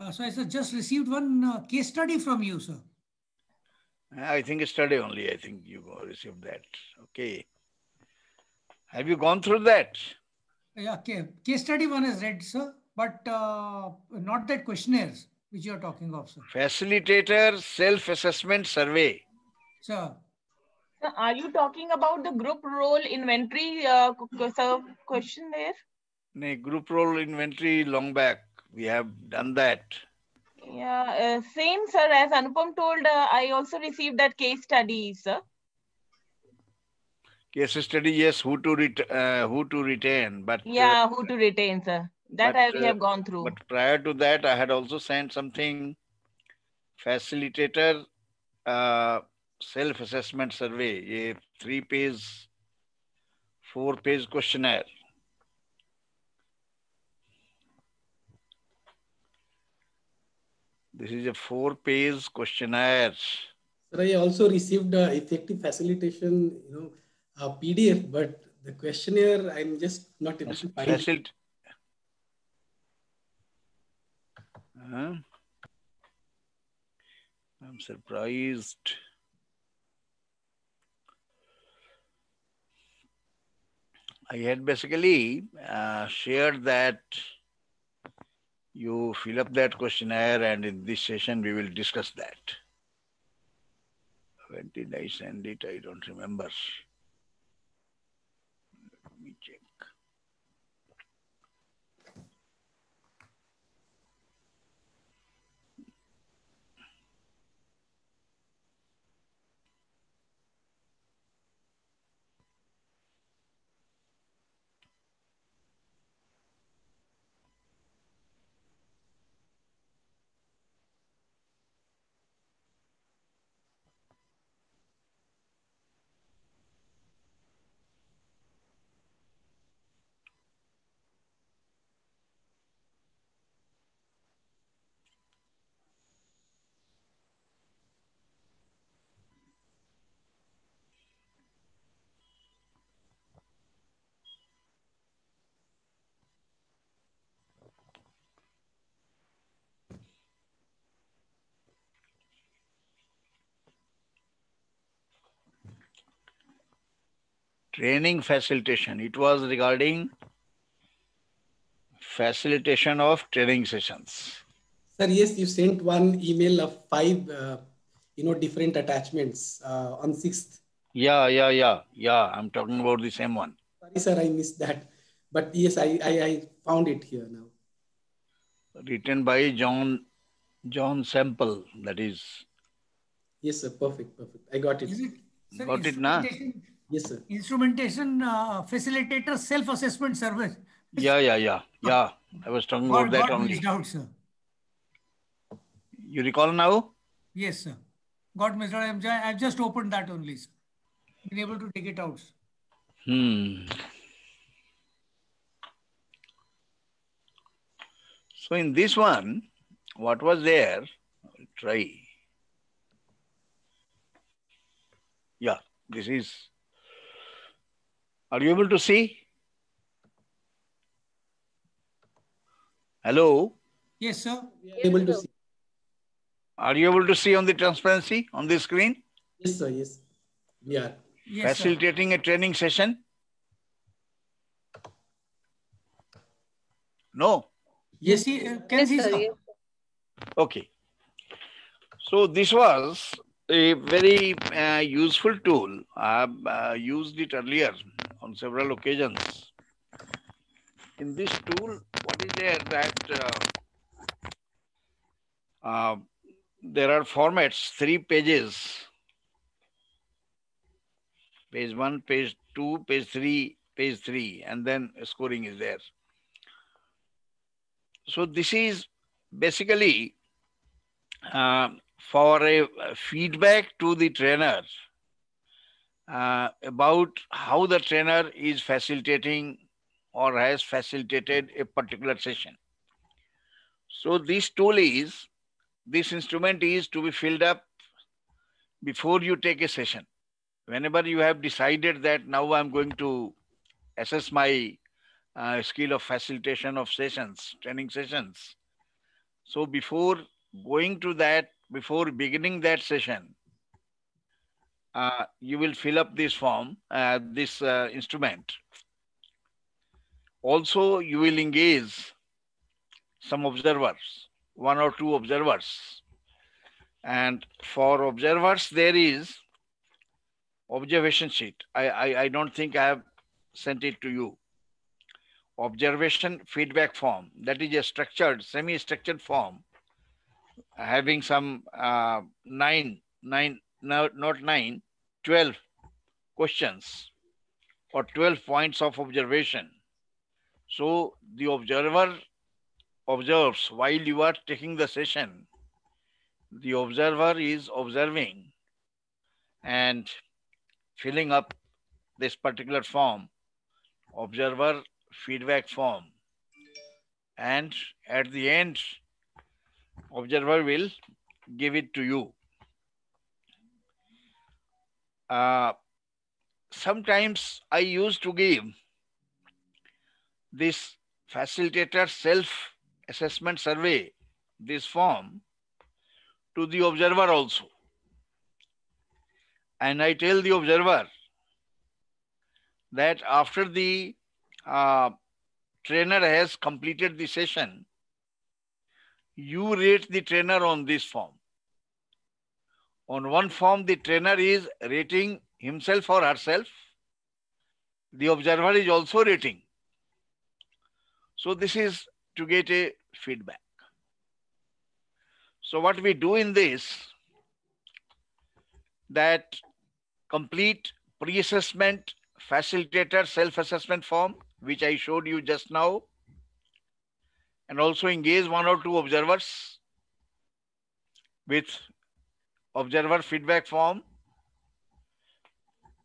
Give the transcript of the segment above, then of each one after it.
Uh, so I sir, just received one uh, case study from you, sir. I think a study only. I think you received that. Okay. Have you gone through that? Yeah, okay. Case study one is read, sir, but uh, not that questionnaires which you are talking of, sir. Facilitator self-assessment survey. Sir. sir. Are you talking about the group role inventory uh, question there? No, group role inventory long back we have done that. Yeah, uh, same, sir. As Anupam told, uh, I also received that case study, sir. Case study, yes. Who to ret- uh, who to retain, but uh, yeah, who to retain, sir. That but, I, we uh, have gone through. But prior to that, I had also sent something. Facilitator uh, self assessment survey, a three page, four page questionnaire. This is a four-page questionnaire. Sir, I also received uh, effective facilitation, you know, a uh, PDF, but the questionnaire, I'm just not able to find Facil it. Huh? I'm surprised. I had basically uh, shared that you fill up that questionnaire and in this session we will discuss that. When did I send it? I don't remember. training facilitation. It was regarding facilitation of training sessions. Sir, yes, you sent one email of five, uh, you know, different attachments uh, on 6th. Yeah, yeah, yeah, yeah. I'm talking about the same one. Sorry, sir, I missed that. But yes, I, I, I found it here now. Written by John John Sample, that is. Yes, sir. Perfect, perfect. I got it. Is it sir, got is it, now? Yes, sir. Instrumentation uh, facilitator self-assessment service. Yeah, yeah, yeah, yeah. I was talking about that only. Out, sir. You recall now? Yes, sir. Got missed out. I'm have just opened that only, sir. Been able to take it out. Sir. Hmm. So in this one, what was there? I'll try. Yeah, this is are you able to see? Hello? Yes, sir. able to see. Are you able to see on the transparency on the screen? Yes, sir. Yes. We are. facilitating a training session? No. Yes, uh, can yes, see, sir. Okay. So this was a very uh, useful tool. I uh, used it earlier on several occasions. In this tool, what is there that uh, uh, there are formats, three pages. Page one, page two, page three, page three, and then scoring is there. So this is basically uh, for a feedback to the trainer uh, about how the trainer is facilitating or has facilitated a particular session. So this tool is, this instrument is to be filled up before you take a session. Whenever you have decided that now I'm going to assess my uh, skill of facilitation of sessions, training sessions. So before going to that, before beginning that session, uh, you will fill up this form, uh, this uh, instrument. Also, you will engage some observers, one or two observers. And for observers, there is observation sheet. I, I, I don't think I have sent it to you. Observation feedback form. That is a structured, semi-structured form having some uh, nine, nine now not nine, 12 questions or 12 points of observation. So the observer observes while you are taking the session, the observer is observing and filling up this particular form, observer feedback form. And at the end, observer will give it to you. Uh, sometimes I used to give this facilitator self assessment survey, this form, to the observer also. And I tell the observer that after the uh, trainer has completed the session, you rate the trainer on this form. On one form, the trainer is rating himself or herself. The observer is also rating. So this is to get a feedback. So what we do in this, that complete pre-assessment facilitator self-assessment form, which I showed you just now, and also engage one or two observers with observer feedback form.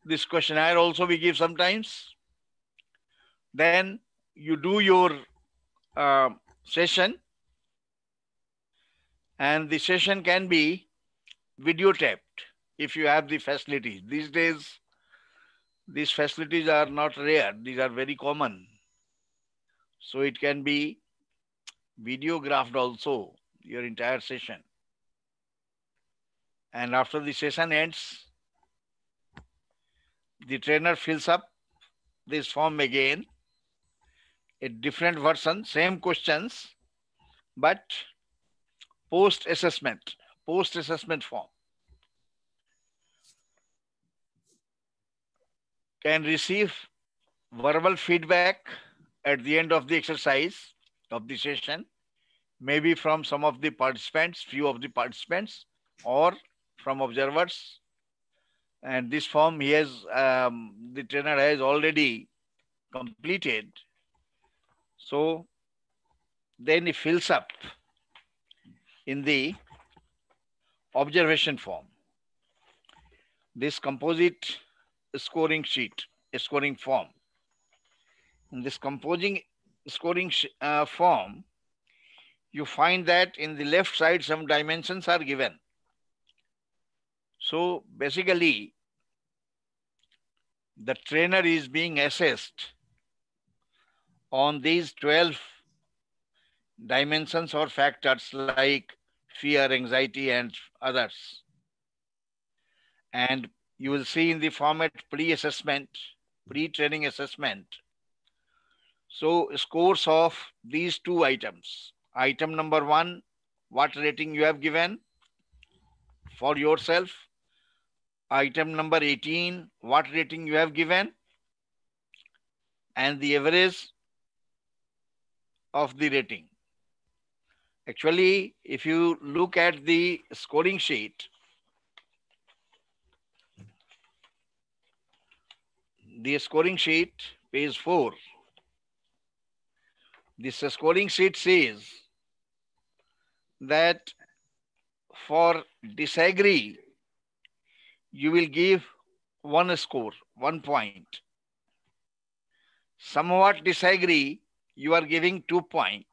This questionnaire also we give sometimes. Then you do your uh, session and the session can be videotaped if you have the facilities. These days, these facilities are not rare. These are very common. So it can be videographed also, your entire session. And after the session ends, the trainer fills up this form again, a different version, same questions, but post assessment, post assessment form. Can receive verbal feedback at the end of the exercise of the session, maybe from some of the participants, few of the participants, or from observers. And this form he has, um, the trainer has already completed. So then he fills up in the observation form. This composite scoring sheet, scoring form. In this composing scoring uh, form, you find that in the left side, some dimensions are given. So basically, the trainer is being assessed on these 12 dimensions or factors like fear, anxiety, and others. And you will see in the format pre-assessment, pre-training assessment. So scores of these two items. Item number one, what rating you have given for yourself Item number 18, what rating you have given and the average of the rating. Actually, if you look at the scoring sheet, the scoring sheet, page 4, this scoring sheet says that for disagree, you will give one score, one point. Somewhat disagree, you are giving two point.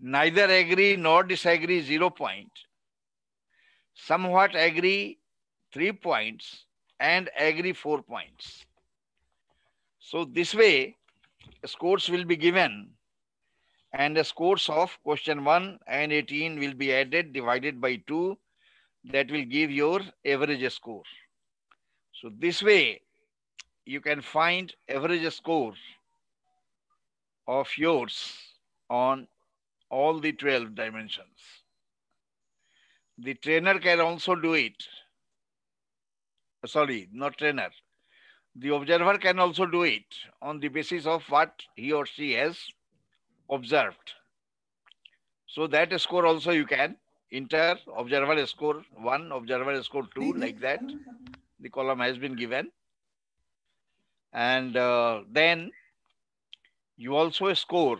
Neither agree nor disagree, zero point. Somewhat agree, three points and agree four points. So this way, scores will be given and the scores of question 1 and 18 will be added divided by 2 that will give your average score. So this way, you can find average score of yours on all the 12 dimensions. The trainer can also do it. Sorry, not trainer. The observer can also do it on the basis of what he or she has observed. So that score also you can inter observer score 1 observer score 2 like that the column has been given and uh, then you also score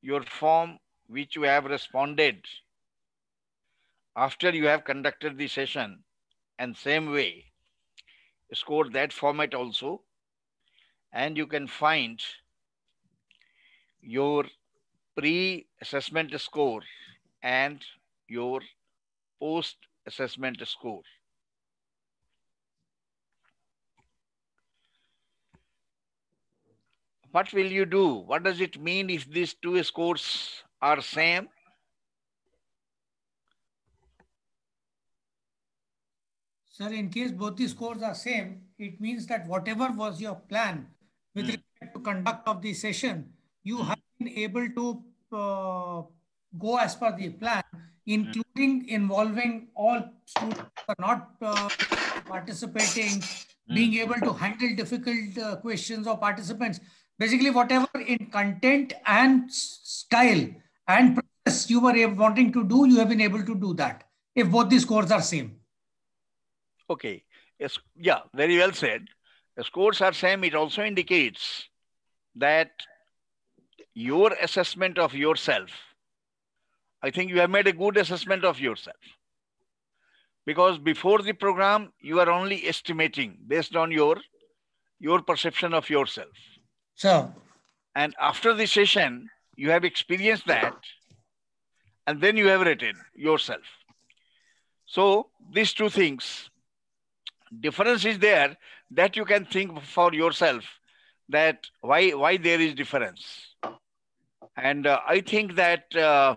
your form which you have responded after you have conducted the session and same way score that format also and you can find your pre-assessment score and your post assessment score. What will you do? What does it mean if these two scores are same? Sir, in case both the scores are same, it means that whatever was your plan with mm. respect to conduct of the session, you hmm. have been able to uh, go as per the plan including mm. involving all students who are not uh, participating, mm. being able to handle difficult uh, questions or participants. Basically, whatever in content and style and process you were wanting to do, you have been able to do that if both the scores are same. Okay. Yes. Yeah. Very well said. The scores are same. It also indicates that your assessment of yourself I think you have made a good assessment of yourself. Because before the program, you are only estimating based on your, your perception of yourself. So, and after the session, you have experienced that, and then you have written yourself. So, these two things, difference is there that you can think for yourself that why, why there is difference. And uh, I think that uh,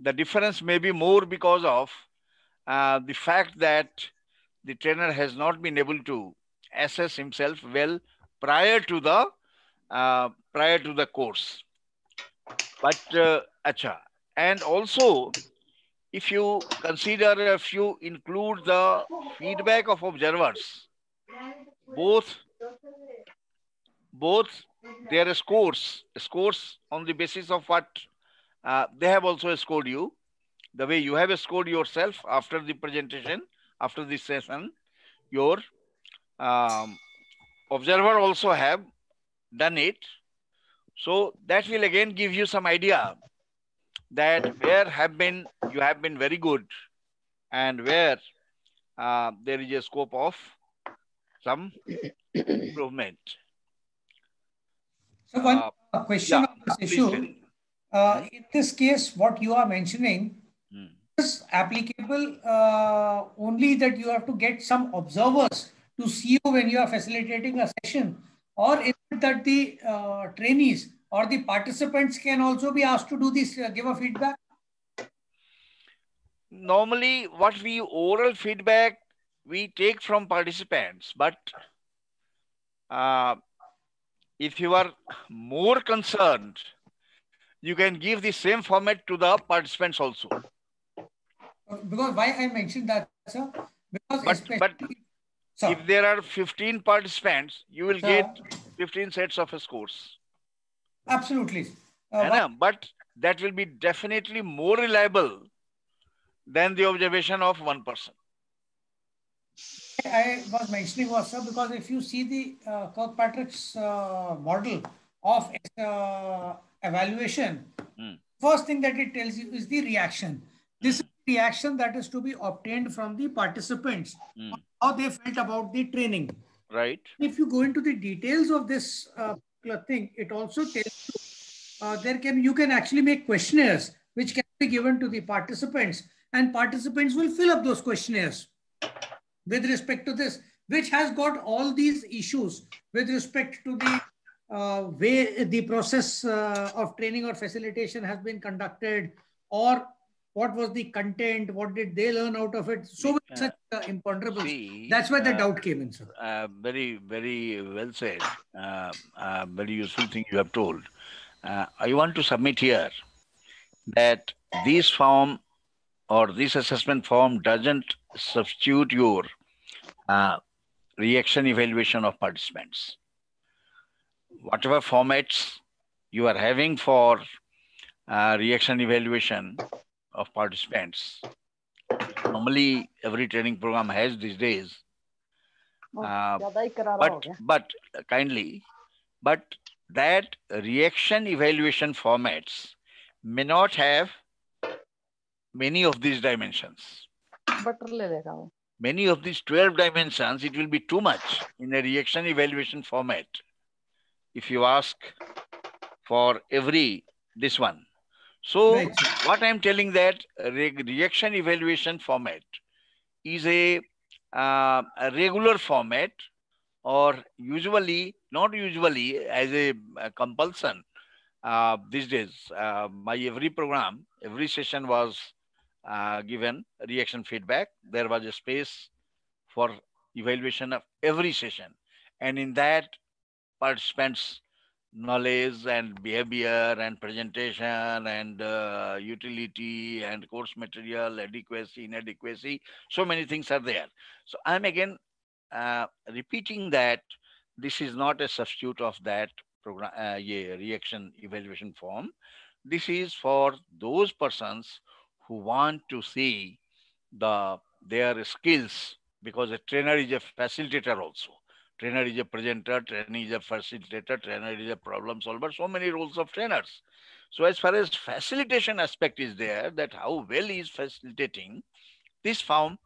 the difference may be more because of uh, the fact that the trainer has not been able to assess himself well prior to the uh, prior to the course but uh, acha and also if you consider if you include the feedback of observers both both their scores scores on the basis of what uh, they have also scored you. The way you have scored yourself after the presentation, after this session, your um, observer also have done it. So that will again give you some idea that where have been you have been very good and where uh, there is a scope of some improvement. So one uh, question yeah, on this issue. Uh, hmm. in this case, what you are mentioning mm. is applicable uh, only that you have to get some observers to see you when you are facilitating a session, or is it that the uh, trainees or the participants can also be asked to do this, uh, give a feedback? Normally, what we oral feedback we take from participants, but uh, if you are more concerned you can give the same format to the participants also. Because why I mentioned that, sir? Because but, but sir, if there are 15 participants, you will sir, get 15 sets of scores. Absolutely. Uh, Anna, but that will be definitely more reliable than the observation of one person. I was mentioning was, sir, because if you see the uh, Kirkpatrick's uh, model of uh, evaluation, mm. first thing that it tells you is the reaction. This mm. is the reaction that is to be obtained from the participants, mm. how they felt about the training. Right. If you go into the details of this uh, thing, it also tells you uh, there can you can actually make questionnaires which can be given to the participants, and participants will fill up those questionnaires with respect to this, which has got all these issues with respect to the uh, way the process uh, of training or facilitation has been conducted or what was the content what did they learn out of it so uh, such uh, imponderables that's where the uh, doubt came in sir uh, very very well said uh, very useful thing you have told i want to submit here that this form or this assessment form doesn't substitute your reaction evaluation of participants whatever formats you are having for uh, reaction evaluation of participants. Normally, every training program has these days. Oh, uh, but, but kindly, but that reaction evaluation formats may not have many of these dimensions. Many of these 12 dimensions, it will be too much in a reaction evaluation format if you ask for every this one. So right. what I'm telling that re reaction evaluation format is a, uh, a, regular format or usually, not usually as a, a compulsion uh, these days. Uh, my every program, every session was uh, given reaction feedback. There was a space for evaluation of every session. And in that, participants' knowledge and behavior and presentation and uh, utility and course material, adequacy, inadequacy. So many things are there. So I'm again uh, repeating that this is not a substitute of that program, uh, yeah, reaction evaluation form. This is for those persons who want to see the their skills because a trainer is a facilitator also. Trainer is a presenter, trainer is a facilitator, trainer is a problem solver, so many roles of trainers. So as far as facilitation aspect is there, that how well he is facilitating, this form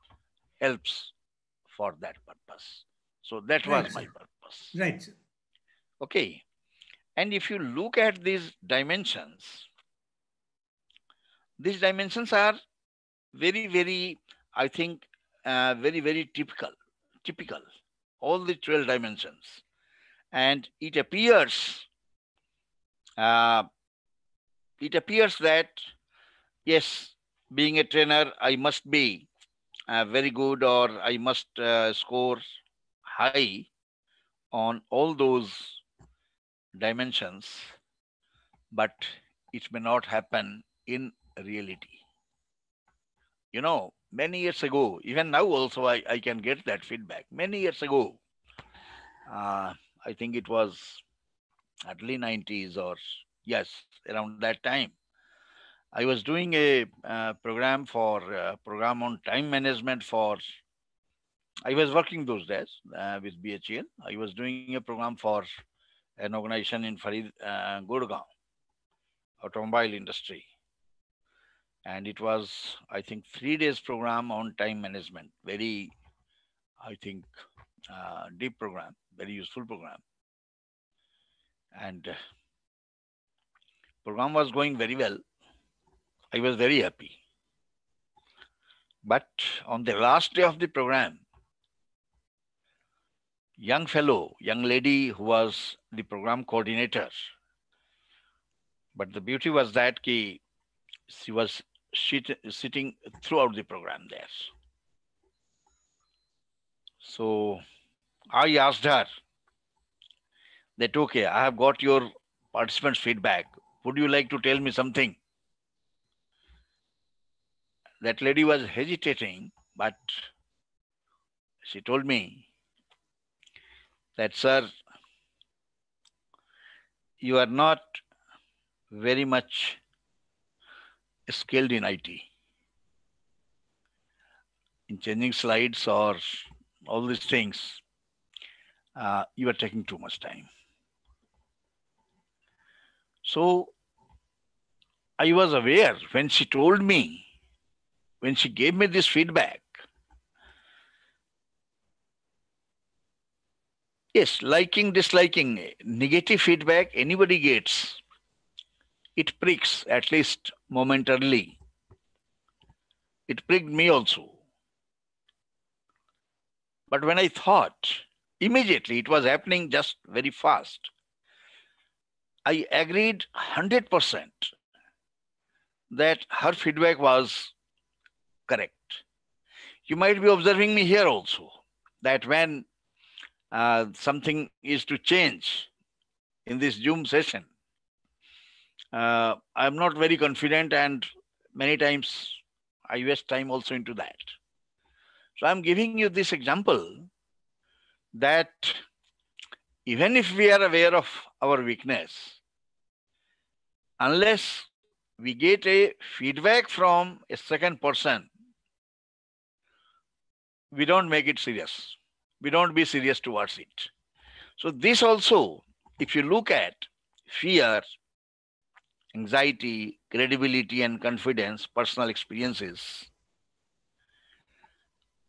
helps for that purpose. So that right, was my purpose. Right. Okay. And if you look at these dimensions, these dimensions are very, very, I think, uh, very, very typical, typical all the 12 dimensions. And it appears, uh, it appears that, yes, being a trainer, I must be uh, very good or I must uh, score high on all those dimensions, but it may not happen in reality. You know, many years ago, even now also I, I can get that feedback. Many years ago, uh, I think it was early 90s or yes, around that time. I was doing a uh, program for uh, program on time management for. I was working those days uh, with BHEL. I was doing a program for an organization in Farid uh, Gurgaon, automobile industry and it was i think three days program on time management very i think uh, deep program very useful program and uh, program was going very well i was very happy but on the last day of the program young fellow young lady who was the program coordinator but the beauty was that ki, she was sit, sitting throughout the program there. So I asked her, that okay, I have got your participants' feedback. Would you like to tell me something? That lady was hesitating, but she told me that, sir, you are not very much skilled in IT. In changing slides or all these things, uh, you are taking too much time. So I was aware when she told me, when she gave me this feedback, yes, liking, disliking, negative feedback anybody gets it pricks, at least momentarily. It pricked me also. But when I thought, immediately, it was happening just very fast. I agreed 100% that her feedback was correct. You might be observing me here also that when uh, something is to change in this Zoom session, uh, I'm not very confident, and many times I waste time also into that. So I'm giving you this example that even if we are aware of our weakness, unless we get a feedback from a second person, we don't make it serious. We don't be serious towards it. So this also, if you look at fear, anxiety, credibility, and confidence, personal experiences.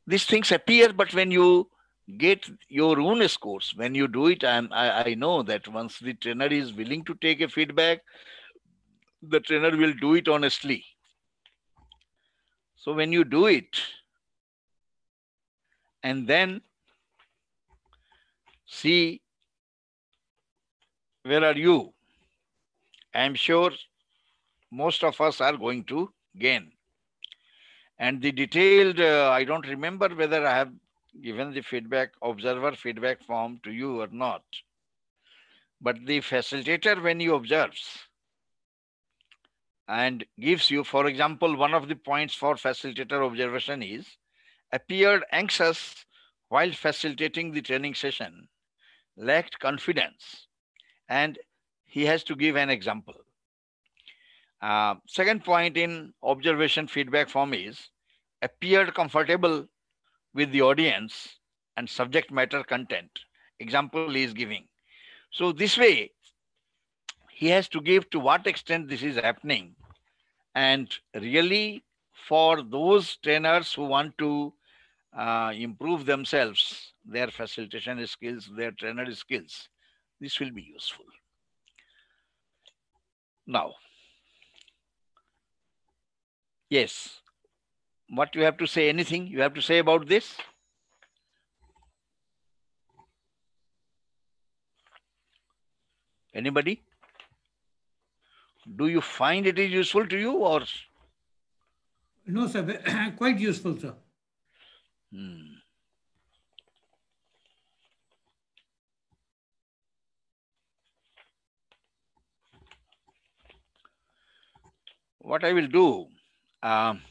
These things appear, but when you get your own scores, when you do it, i I, I know that once the trainer is willing to take a feedback, the trainer will do it honestly. So when you do it, and then see where are you I am sure most of us are going to gain. And the detailed, uh, I don't remember whether I have given the feedback, observer feedback form to you or not. But the facilitator, when he observes and gives you, for example, one of the points for facilitator observation is appeared anxious while facilitating the training session, lacked confidence, and he has to give an example. Uh, second point in observation feedback form is appeared comfortable with the audience and subject matter content. Example is giving. So this way, he has to give to what extent this is happening. And really for those trainers who want to uh, improve themselves, their facilitation skills, their trainer skills, this will be useful. Now, yes, what you have to say, anything you have to say about this? Anybody? Do you find it is useful to you or? No, sir, quite useful, sir. Hmm. what I will do, um,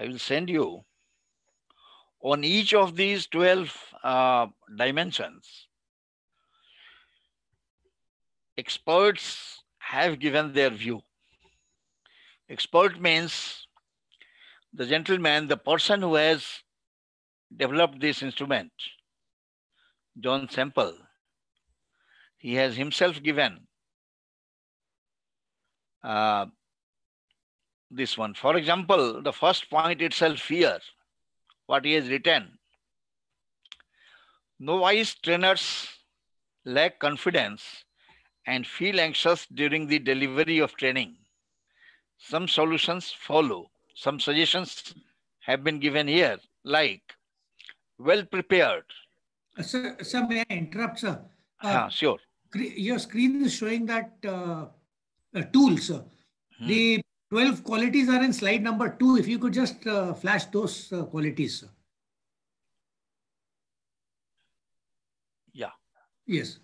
I will send you on each of these 12 uh, dimensions, experts have given their view. Expert means the gentleman, the person who has developed this instrument, John Semple, he has himself given uh, this one. For example, the first point itself, fear, what he has written. No wise trainers lack confidence and feel anxious during the delivery of training. Some solutions follow. Some suggestions have been given here, like well prepared. Sir, sir may I interrupt, sir? Uh, ah, sure. Your screen is showing that uh, uh, tools. Hmm. The 12 qualities are in slide number 2. If you could just uh, flash those uh, qualities. Yeah. Yes.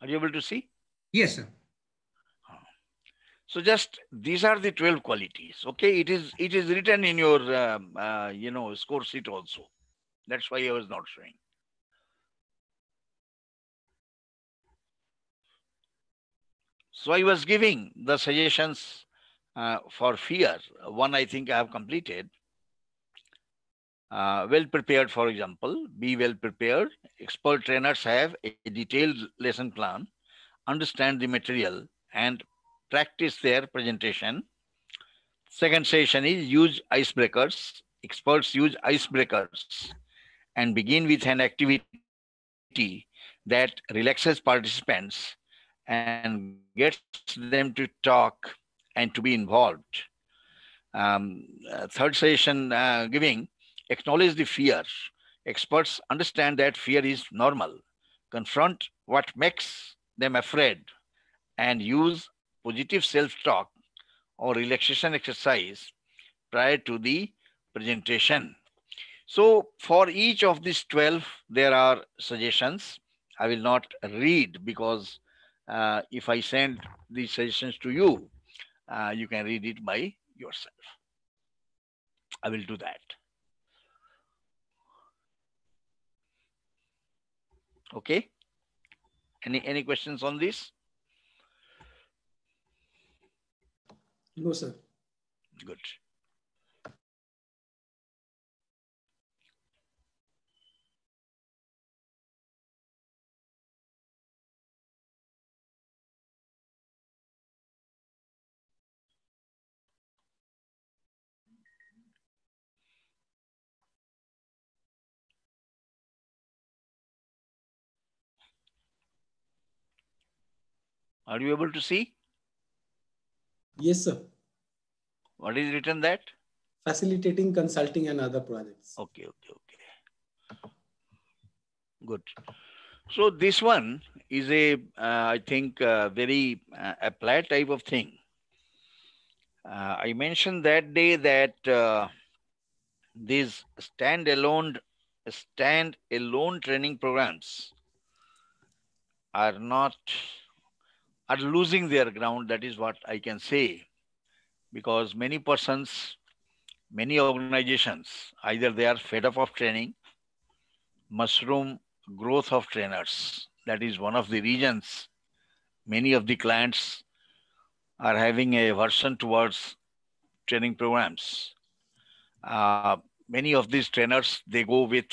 Are you able to see? Yes, sir. So just these are the 12 qualities. Okay, it is it is written in your um, uh, you know score sheet also. That's why I was not showing. So I was giving the suggestions uh, for fear. One I think I have completed. Uh, well prepared, for example, be well prepared. Expert trainers have a detailed lesson plan, understand the material, and practice their presentation. Second session is use icebreakers. Experts use icebreakers and begin with an activity that relaxes participants and gets them to talk and to be involved. Um, uh, third session uh, giving acknowledge the fear. Experts understand that fear is normal. Confront what makes them afraid and use positive self-talk or relaxation exercise prior to the presentation. So for each of these 12, there are suggestions. I will not read because uh, if I send these suggestions to you, uh, you can read it by yourself. I will do that. Okay. Any any questions on this? No, sir. Good. Are you able to see? Yes, sir. What is written that? Facilitating consulting and other projects. Okay, okay, okay. Good. So this one is a, uh, I think, uh, very uh, applied type of thing. Uh, I mentioned that day that uh, these standalone alone training programs are not are losing their ground. That is what I can say. Because many persons, many organizations, either they are fed up of training, mushroom growth of trainers. That is one of the reasons many of the clients are having a aversion towards training programs. Uh, many of these trainers, they go with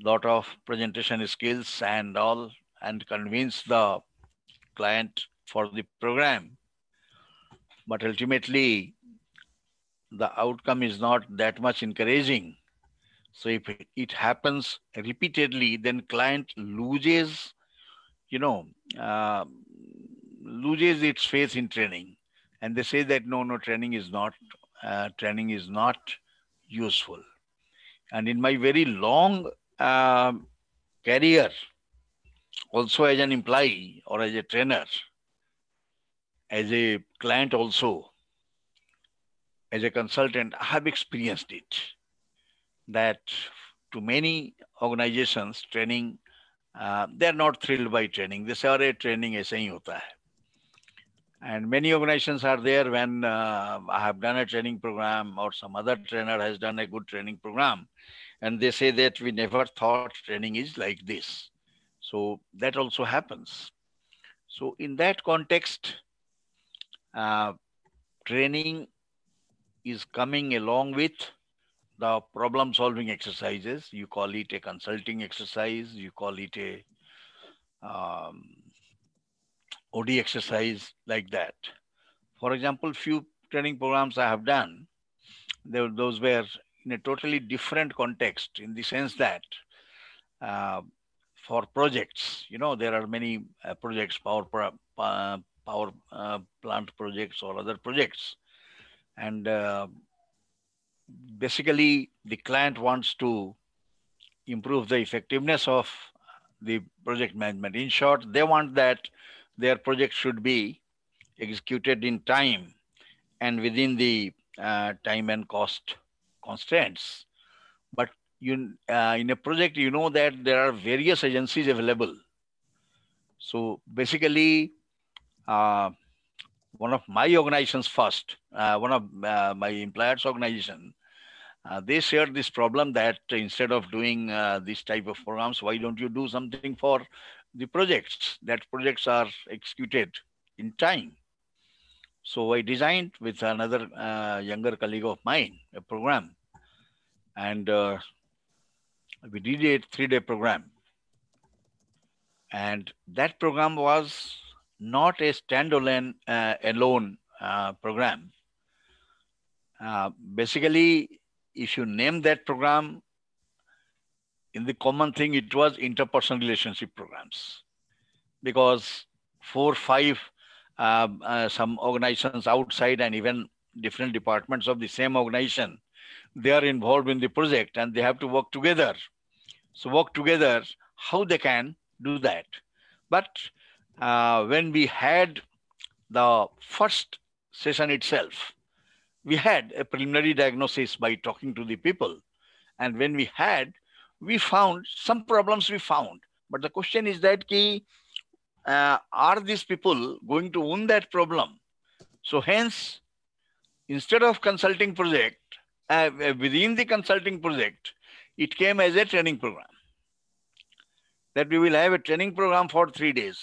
lot of presentation skills and all and convince the client for the program. But ultimately, the outcome is not that much encouraging. So if it happens repeatedly, then client loses, you know, uh, loses its faith in training. And they say that no, no, training is not, uh, training is not useful. And in my very long uh, career, also as an employee or as a trainer, as a client also, as a consultant, I have experienced it that to many organizations, training, uh, they're not thrilled by training. They say, training is hota And many organizations are there when uh, I have done a training program or some other trainer has done a good training program. And they say that we never thought training is like this. So that also happens. So in that context, uh, training is coming along with the problem solving exercises. You call it a consulting exercise, you call it a um, OD exercise like that. For example, few training programs I have done, they, those were in a totally different context in the sense that uh, for projects. You know, there are many uh, projects, power uh, power uh, plant projects or other projects, and uh, basically the client wants to improve the effectiveness of the project management. In short, they want that their project should be executed in time and within the uh, time and cost constraints you uh, in a project, you know that there are various agencies available. So basically, uh, one of my organizations first, uh, one of uh, my employers' organization, uh, they shared this problem that instead of doing uh, this type of programs, why don't you do something for the projects? That projects are executed in time. So I designed with another uh, younger colleague of mine a program, and uh, we did a three-day program. And that program was not a standalone uh, alone uh, program. Uh, basically, if you name that program, in the common thing, it was interpersonal relationship programs because four, five, uh, uh, some organizations outside and even different departments of the same organization, they are involved in the project and they have to work together so work together how they can do that. But uh, when we had the first session itself, we had a preliminary diagnosis by talking to the people. And when we had, we found some problems we found. But the question is that uh, are these people going to own that problem? So hence, instead of consulting project, uh, within the consulting project, it came as a training program that we will have a training program for three days.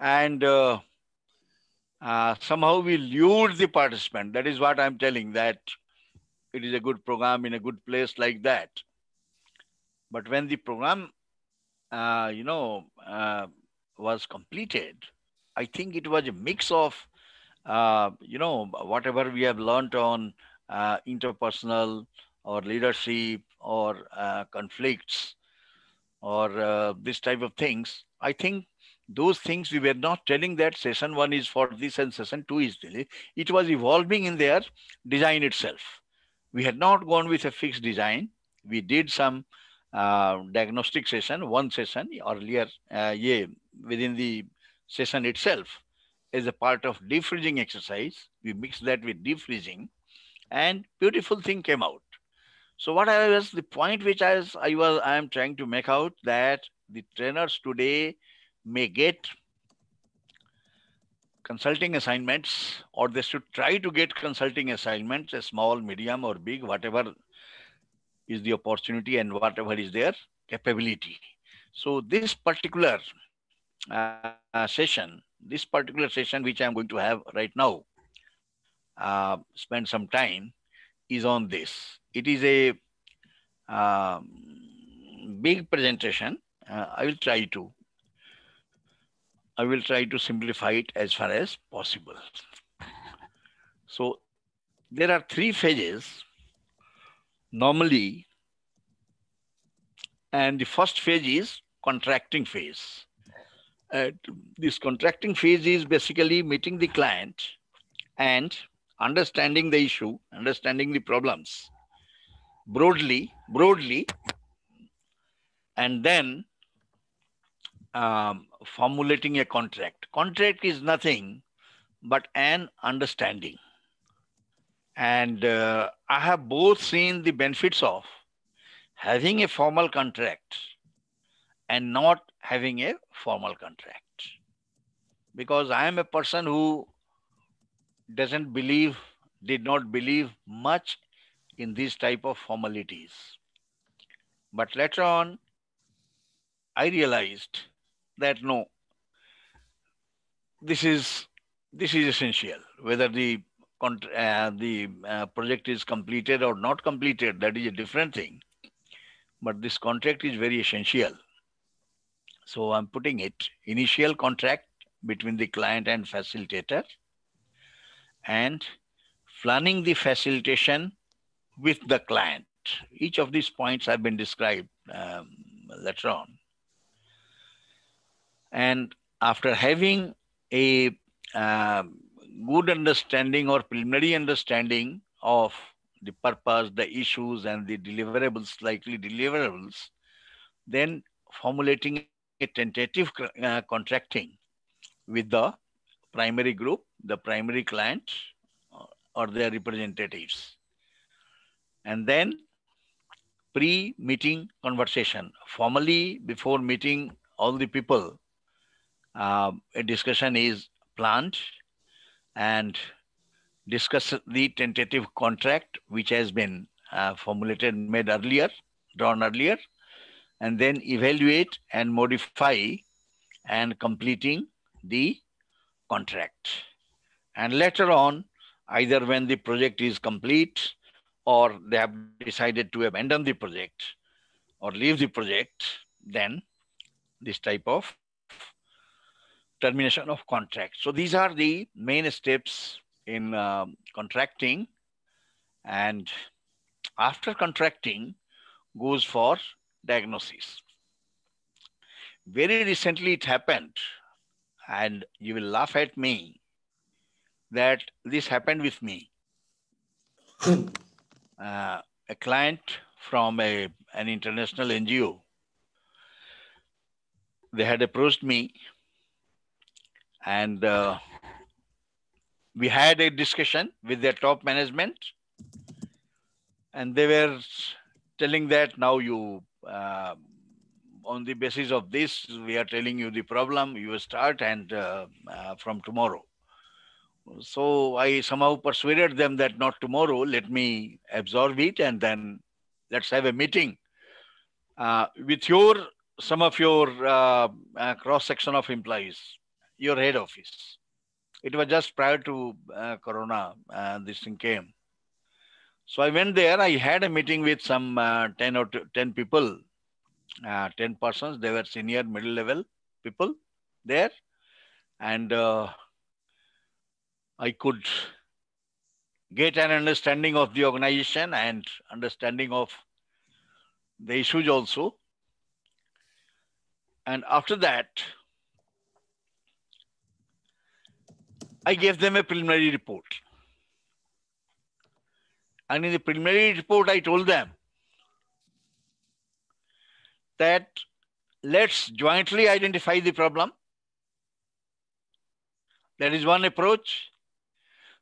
And uh, uh, somehow we lured the participant. That is what I'm telling that it is a good program in a good place like that. But when the program, uh, you know, uh, was completed, I think it was a mix of, uh, you know, whatever we have learned on uh, interpersonal or leadership or uh, conflicts or uh, this type of things, I think those things we were not telling that session one is for this and session two is this. It was evolving in their design itself. We had not gone with a fixed design. We did some uh, diagnostic session, one session earlier, uh, yeah, within the session itself as a part of defreezing exercise. We mixed that with defreezing and beautiful thing came out. So what I was the point which I was I was I am trying to make out that the trainers today may get consulting assignments or they should try to get consulting assignments, a small, medium or big, whatever is the opportunity and whatever is their capability. So this particular uh, session, this particular session which I'm going to have right now, uh, spend some time is on this. It is a uh, big presentation. Uh, I will try to. I will try to simplify it as far as possible. So there are three phases normally. And the first phase is contracting phase. Uh, this contracting phase is basically meeting the client and understanding the issue, understanding the problems broadly, broadly, and then um, formulating a contract. Contract is nothing but an understanding. And uh, I have both seen the benefits of having a formal contract and not having a formal contract. Because I am a person who doesn't believe, did not believe much in these type of formalities. But later on, I realized that no, this is this is essential. Whether the uh, the uh, project is completed or not completed, that is a different thing. But this contract is very essential. So I'm putting it initial contract between the client and facilitator and planning the facilitation with the client. Each of these points have been described um, later on. And after having a uh, good understanding or preliminary understanding of the purpose, the issues, and the deliverables, likely deliverables, then formulating a tentative uh, contracting with the primary group, the primary client uh, or their representatives. And then pre-meeting conversation. Formally, before meeting all the people, uh, a discussion is planned and discuss the tentative contract which has been uh, formulated, made earlier, drawn earlier, and then evaluate and modify and completing the contract. And later on, either when the project is complete or they have decided to abandon the project or leave the project, then this type of termination of contract. So these are the main steps in uh, contracting. And after contracting goes for diagnosis. Very recently it happened and you will laugh at me that this happened with me. Hmm. uh, a client from a, an international NGO, they had approached me and uh, we had a discussion with their top management and they were telling that now you uh, on the basis of this, we are telling you the problem, you start and uh, uh, from tomorrow. So I somehow persuaded them that not tomorrow, let me absorb it and then let's have a meeting uh, with your, some of your uh, uh, cross-section of employees, your head office. It was just prior to uh, Corona, this thing came. So I went there, I had a meeting with some 10 or 10 people uh, 10 persons. They were senior middle level people there. And uh, I could get an understanding of the organization and understanding of the issues also. And after that, I gave them a preliminary report. And in the preliminary report, I told them that let's jointly identify the problem. That is one approach.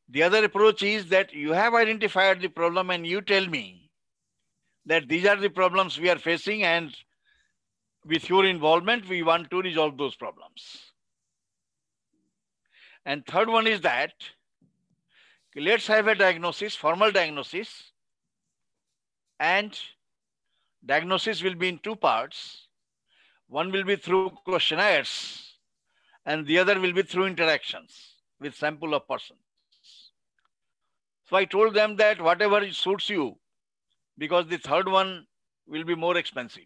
The other approach is that you have identified the problem and you tell me that these are the problems we are facing and with your involvement, we want to resolve those problems. And third one is that let's have a diagnosis, formal diagnosis, and Diagnosis will be in two parts. One will be through questionnaires and the other will be through interactions with sample of persons. So I told them that whatever suits you, because the third one will be more expensive.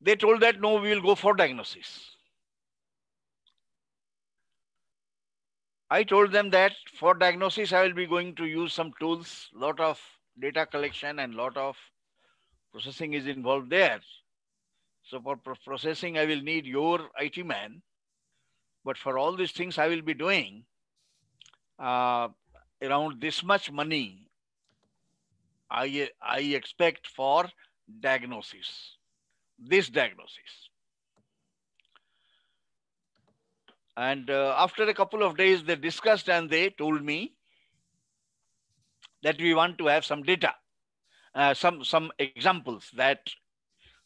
They told that no, we will go for diagnosis. I told them that for diagnosis, I will be going to use some tools, lot of data collection and lot of processing is involved there. So for processing, I will need your IT man. But for all these things I will be doing, uh, around this much money, I, I expect for diagnosis, this diagnosis. And uh, after a couple of days, they discussed and they told me that we want to have some data, uh, some, some examples that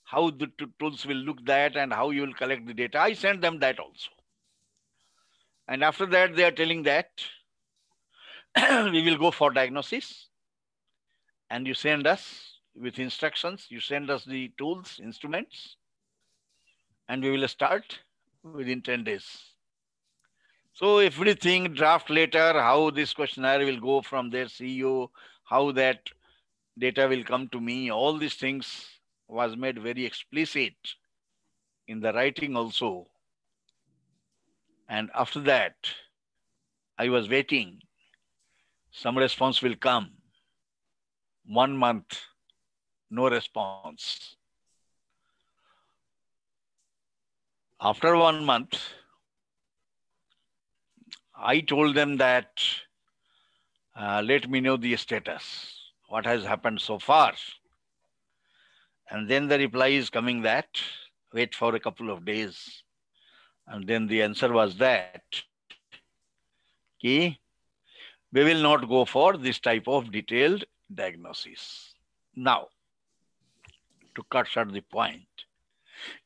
how the tools will look that and how you will collect the data. I sent them that also. And after that, they are telling that we will go for diagnosis and you send us with instructions, you send us the tools, instruments, and we will start within 10 days. So everything draft letter, how this questionnaire will go from their CEO, how that data will come to me, all these things was made very explicit in the writing also. And after that, I was waiting. Some response will come. One month, no response. After one month, I told them that uh, let me know the status, what has happened so far. And then the reply is coming that wait for a couple of days. And then the answer was that "Okay, we will not go for this type of detailed diagnosis. Now, to cut short the point,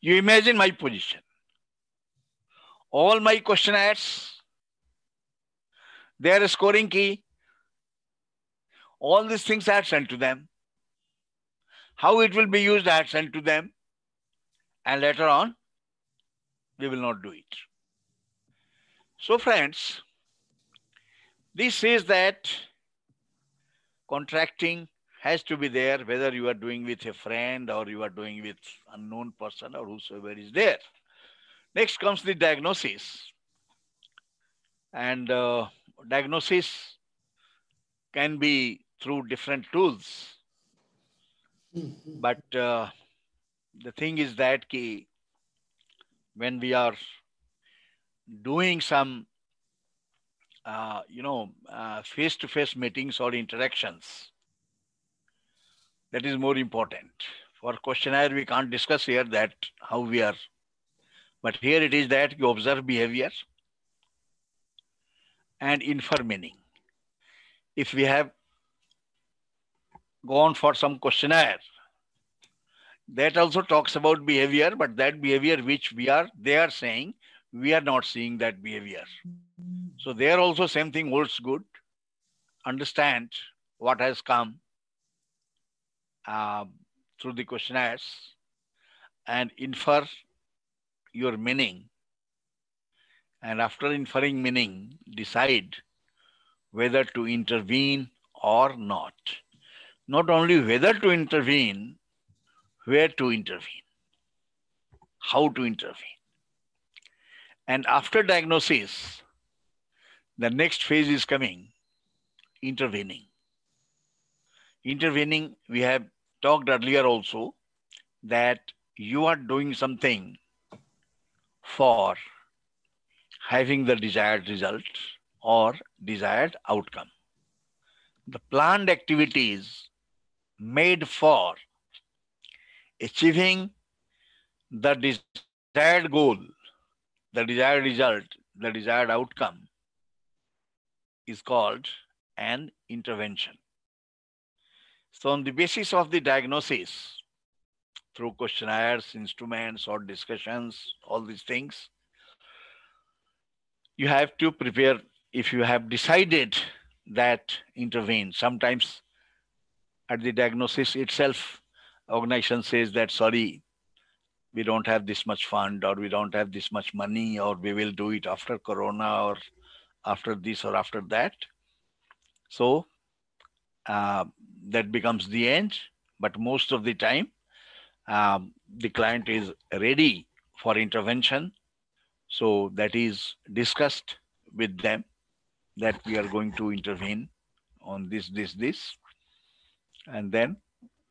you imagine my position. All my questionnaires they are a scoring key. All these things are sent to them. How it will be used are sent to them. And later on, we will not do it. So, friends, this says that contracting has to be there whether you are doing with a friend or you are doing with unknown person or whosoever is there next comes the diagnosis and uh, diagnosis can be through different tools. Mm-hmm. But uh, the thing is that ki, when we are doing some, uh, you know, uh, face-to-face -face meetings or interactions, that is more important. For questionnaire, we can't discuss here that how we are. But here it is that you observe behavior and infer meaning. If we have gone for some questionnaire, that also talks about behavior, but that behavior which we are, they are saying, we are not seeing that behavior. So there also same thing holds good. Understand what has come uh, through the questionnaires and infer your meaning and after inferring meaning, decide whether to intervene or not. Not only whether to intervene, where to intervene, how to intervene. And after diagnosis, the next phase is coming intervening. Intervening, we have talked earlier also that you are doing something for having the desired result or desired outcome. The planned activities made for achieving the desired goal, the desired result, the desired outcome is called an intervention. So, on the basis of the diagnosis, through questionnaires, instruments, or discussions, all these things, you have to prepare if you have decided that intervene. Sometimes at the diagnosis itself, organization says that, sorry, we don't have this much fund or we don't have this much money or we will do it after Corona or after this or after that. So uh, that becomes the end. But most of the time, um, the client is ready for intervention so that is discussed with them that we are going to intervene on this, this, this. And then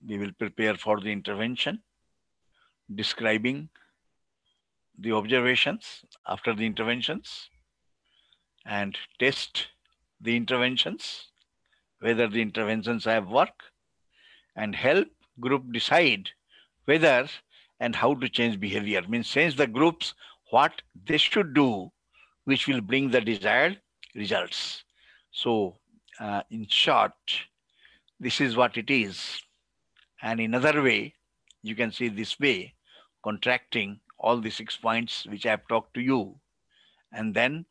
we will prepare for the intervention, describing the observations after the interventions and test the interventions, whether the interventions have work and help group decide whether and how to change behavior. Means change the group's what they should do, which will bring the desired results. So uh, in short, this is what it is. And in another way, you can see this way, contracting all the six points which I have talked to you, and then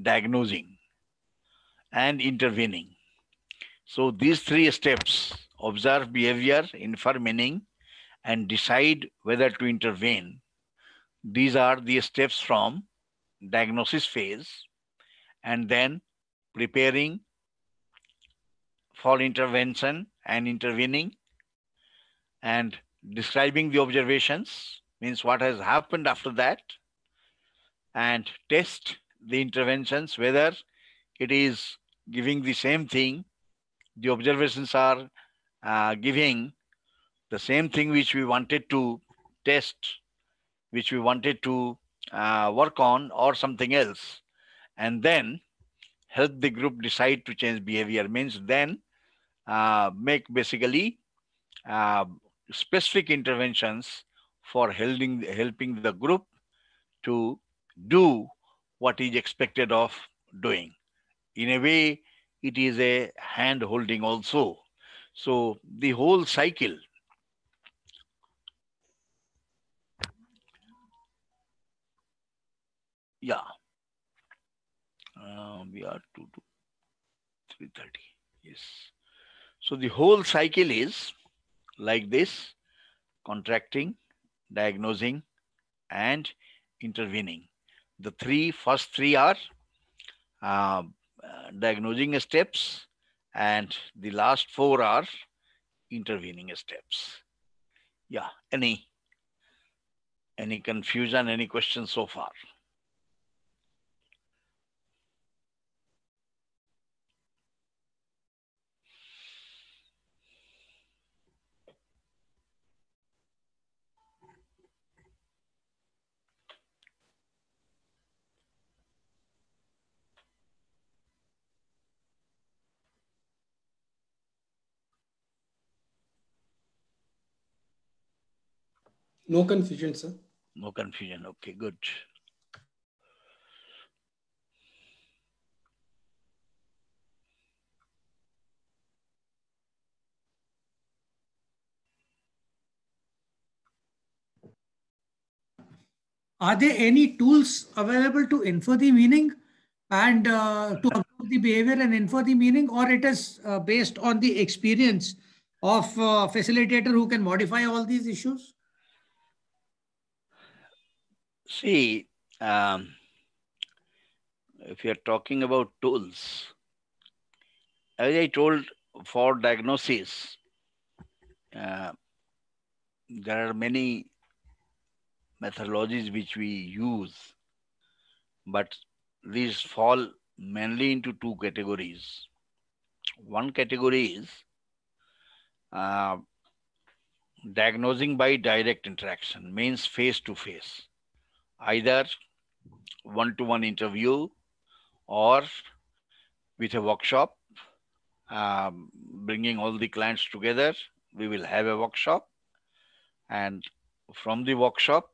diagnosing and intervening. So these three steps, observe behavior, infer meaning, and decide whether to intervene these are the steps from diagnosis phase and then preparing for intervention and intervening and describing the observations means what has happened after that and test the interventions whether it is giving the same thing the observations are uh, giving the same thing which we wanted to test which we wanted to uh, work on or something else and then help the group decide to change behavior means then uh, make basically uh, specific interventions for helping, helping the group to do what is expected of doing. In a way, it is a hand holding also. So the whole cycle yeah um, we are to do 330 yes so the whole cycle is like this contracting diagnosing and intervening the three first three are uh, diagnosing steps and the last four are intervening steps yeah any any confusion any questions so far No confusion, sir. No confusion. Okay, good. Are there any tools available to infer the meaning and uh, to observe the behavior and infer the meaning, or it is uh, based on the experience of uh, facilitator who can modify all these issues? See, um, if you're talking about tools, as I told for diagnosis, uh, there are many methodologies which we use, but these fall mainly into two categories. One category is uh, diagnosing by direct interaction, means face to face either one-to-one interview or with a workshop, um, bringing all the clients together. We will have a workshop and from the workshop,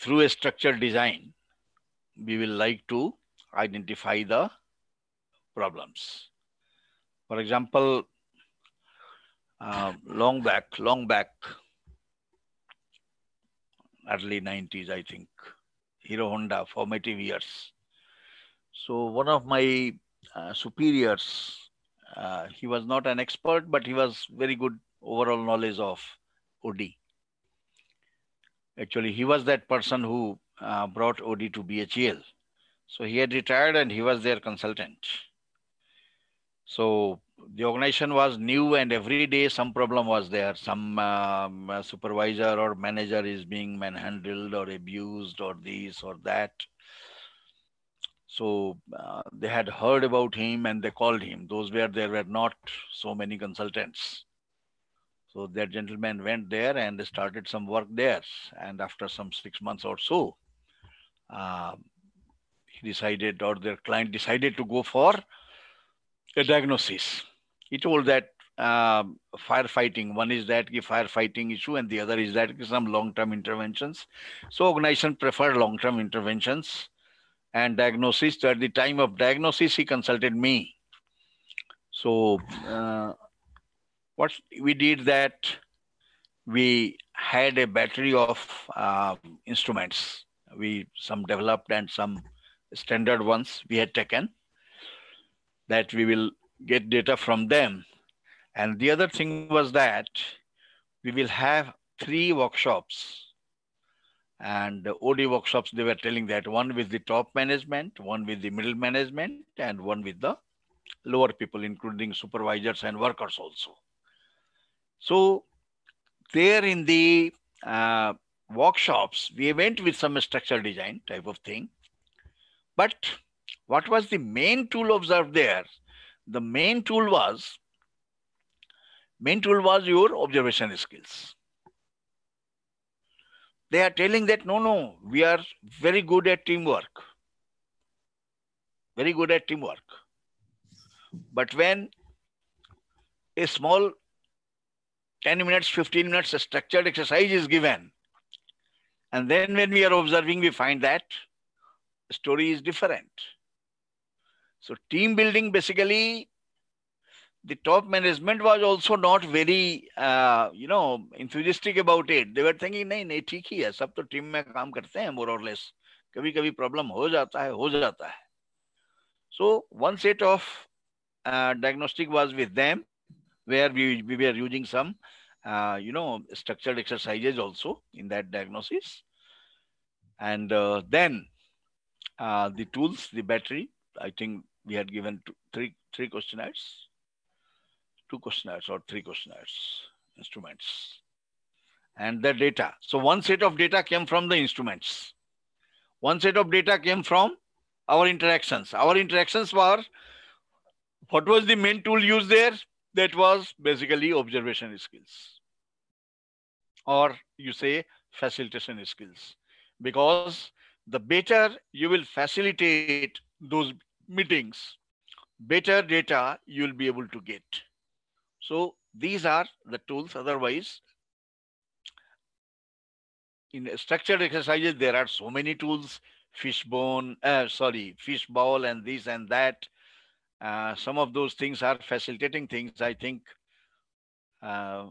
through a structured design, we will like to identify the problems. For example, uh, long back, long back, early 90s, I think, Hero Honda, formative years. So one of my uh, superiors, uh, he was not an expert, but he was very good overall knowledge of OD. Actually, he was that person who uh, brought OD to BHEL. So he had retired and he was their consultant. So the organization was new and every day some problem was there some um, uh, supervisor or manager is being manhandled or abused or this or that so uh, they had heard about him and they called him those where there were not so many consultants so that gentleman went there and started some work there and after some six months or so uh, he decided or their client decided to go for a diagnosis he told that um, firefighting. One is that firefighting issue, and the other is that some long-term interventions. So organization preferred long-term interventions and diagnosis. at the time of diagnosis, he consulted me. So uh, what we did that we had a battery of uh, instruments. We some developed and some standard ones we had taken that we will get data from them. And the other thing was that we will have three workshops. And the OD workshops, they were telling that one with the top management, one with the middle management, and one with the lower people, including supervisors and workers also. So there in the uh, workshops, we went with some structural design type of thing. But what was the main tool observed there the main tool was main tool was your observation skills. They are telling that no, no, we are very good at teamwork. Very good at teamwork. But when a small 10 minutes, 15 minutes structured exercise is given, and then when we are observing, we find that story is different. So team building basically, the top management was also not very, uh, you know, enthusiastic about it. They were thinking, नहीं नहीं ठीक ही है सब तो team में more or less. कभी कभी problem So one set of uh, diagnostic was with them, where we, we were using some, uh, you know, structured exercises also in that diagnosis. And uh, then uh, the tools, the battery, I think we had given two, three, three questionnaires, two questionnaires or three questionnaires, instruments, and the data. So one set of data came from the instruments. One set of data came from our interactions. Our interactions were, what was the main tool used there? That was basically observation skills. Or you say facilitation skills. Because the better you will facilitate those meetings, better data you'll be able to get. So these are the tools. Otherwise, in structured exercises, there are so many tools, fishbone, uh, sorry, fishbowl and this and that. Uh, some of those things are facilitating things. I think uh,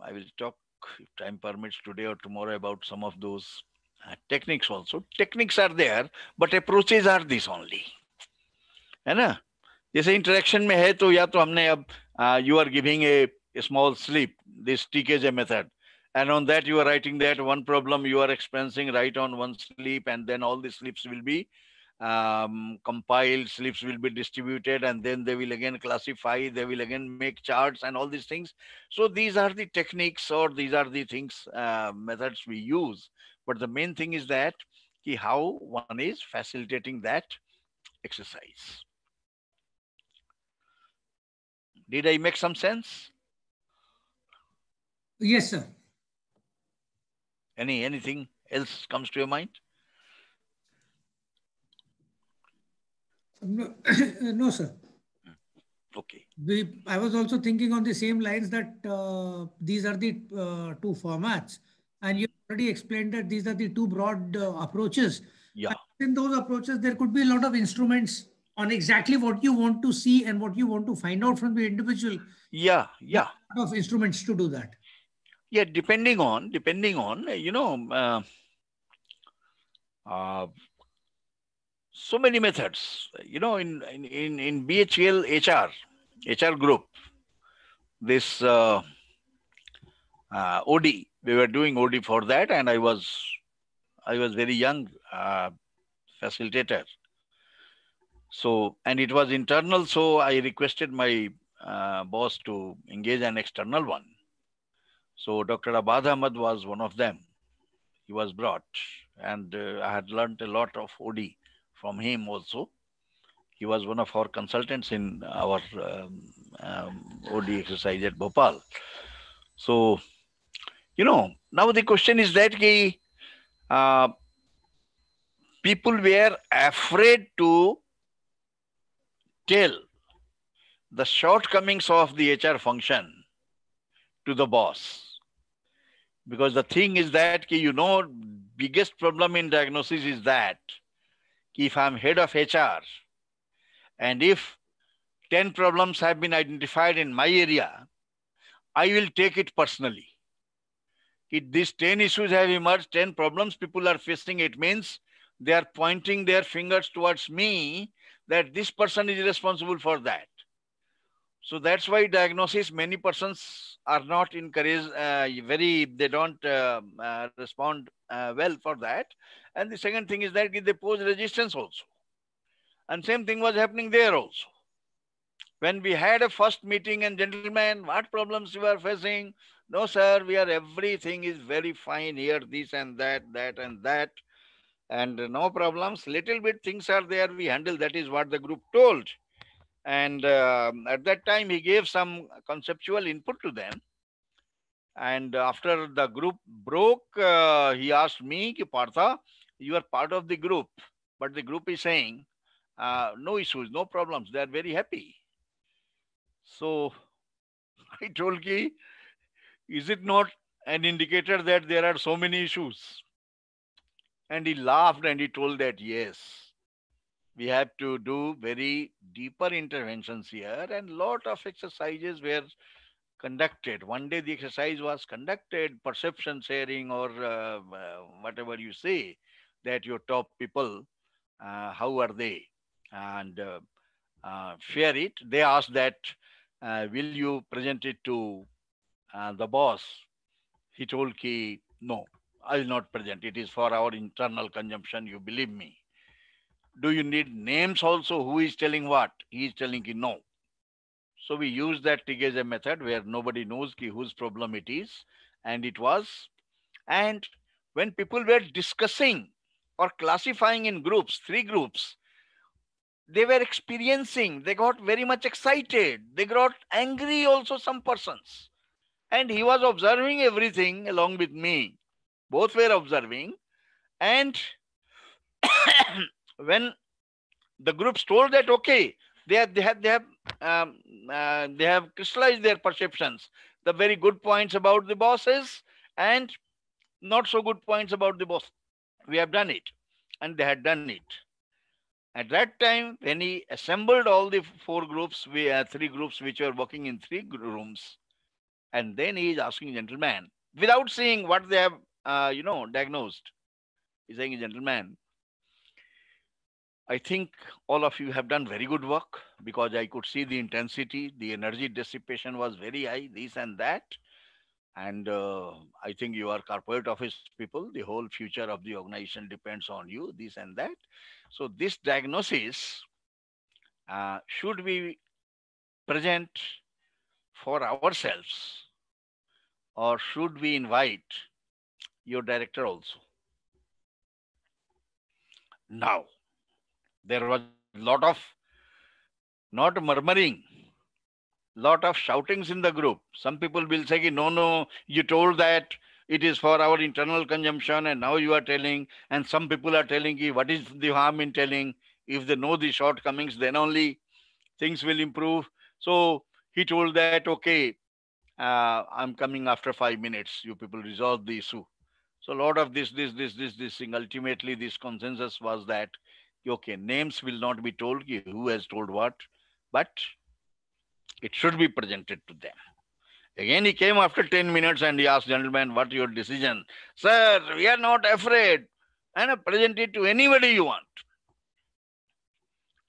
I will talk, if time permits, today or tomorrow about some of those uh, techniques also. Techniques are there, but approaches are this only. है ना जैसे interaction में है तो या तो हमने अब you are giving a small sleep this T K J method and on that you are writing that one problem you are experiencing right on one sleep and then all the sleeps will be um, compiled sleeps will be distributed and then they will again classify they will again make charts and all these things so these are the techniques or these are the things uh, methods we use but the main thing is that how one is facilitating that exercise did I make some sense? Yes, sir. Any anything else comes to your mind? No, no sir. Hmm. Okay. We, I was also thinking on the same lines that uh, these are the uh, two formats, and you already explained that these are the two broad uh, approaches. Yeah. And in those approaches, there could be a lot of instruments on exactly what you want to see and what you want to find out from the individual. Yeah, yeah. of instruments to do that. Yeah, depending on depending on you know. Uh, uh, so many methods you know in in in bhl hr hr group this uh, uh, od we were doing od for that and i was i was very young uh, facilitator so, and it was internal, so I requested my uh, boss to engage an external one. So Dr. Abad Ahmad was one of them. He was brought and uh, I had learned a lot of OD from him also. He was one of our consultants in our um, um, OD exercise at Bhopal. So, you know, now the question is that the uh, people were afraid to tell the shortcomings of the HR function to the boss. Because the thing is that you know, biggest problem in diagnosis is that if I'm head of HR and if 10 problems have been identified in my area, I will take it personally. If these 10 issues have emerged, 10 problems people are facing, it means they are pointing their fingers towards me that this person is responsible for that. So that's why diagnosis, many persons are not encouraged, uh, very, they don't uh, uh, respond uh, well for that. And the second thing is that they pose resistance also. And same thing was happening there also. When we had a first meeting and gentlemen, what problems you are facing? No, sir, we are, everything is very fine here, this and that, that and that and no problems. Little bit things are there. We handle that is what the group told. And uh, at that time, he gave some conceptual input to them. And after the group broke, uh, he asked me, Ki Partha, you are part of the group. But the group is saying, uh, no issues, no problems. They are very happy. So I told him, is it not an indicator that there are so many issues? And he laughed and he told that, yes, we have to do very deeper interventions here and lot of exercises were conducted. One day the exercise was conducted, perception sharing or uh, uh whatever you say, that your top people, uh, how are they? And uh, uh share it. They asked that, uh, will you present it to the boss? He told Ki, no, I will not present. It is for our internal consumption, you believe me. Do you need names also? Who is telling what? He is telling you no. So we use that TIG as a method where nobody knows ki whose problem it is. And it was. And when people were discussing or classifying in groups, three groups, they were experiencing, they got very much excited. They got angry also some persons. And he was observing everything along with me both were observing. And when the groups told that, okay, they have, they have, they have, um, uh, they have crystallized their perceptions, the very good points about the bosses and not so good points about the boss. We have done it. And they had done it. At that time, when he assembled all the four groups, we uh, three groups which were working in three rooms, and then he is asking gentlemen, without seeing what they have uh, you know, diagnosed. He's saying, gentlemen, I think all of you have done very good work because I could see the intensity, the energy dissipation was very high, this and that. And uh, I think you are corporate office people. The whole future of the organization depends on you, this and that. So this diagnosis uh, should be present for ourselves or should we invite your director also. Now, there was a lot of not murmuring, lot of shoutings in the group. Some people will say, no, no, you told that it is for our internal consumption and now you are telling, and some people are telling, what is the harm in telling? If they know the shortcomings, then only things will improve. So he told that, okay, uh, I'm coming after five minutes. You people resolve the issue. So a lot of this, this, this, this, this thing. Ultimately, this consensus was that, okay, names will not be told who has told what, but it should be presented to them. Again, he came after 10 minutes and he asked, gentlemen, what your decision? Sir, we are not afraid. And I present it to anybody you want.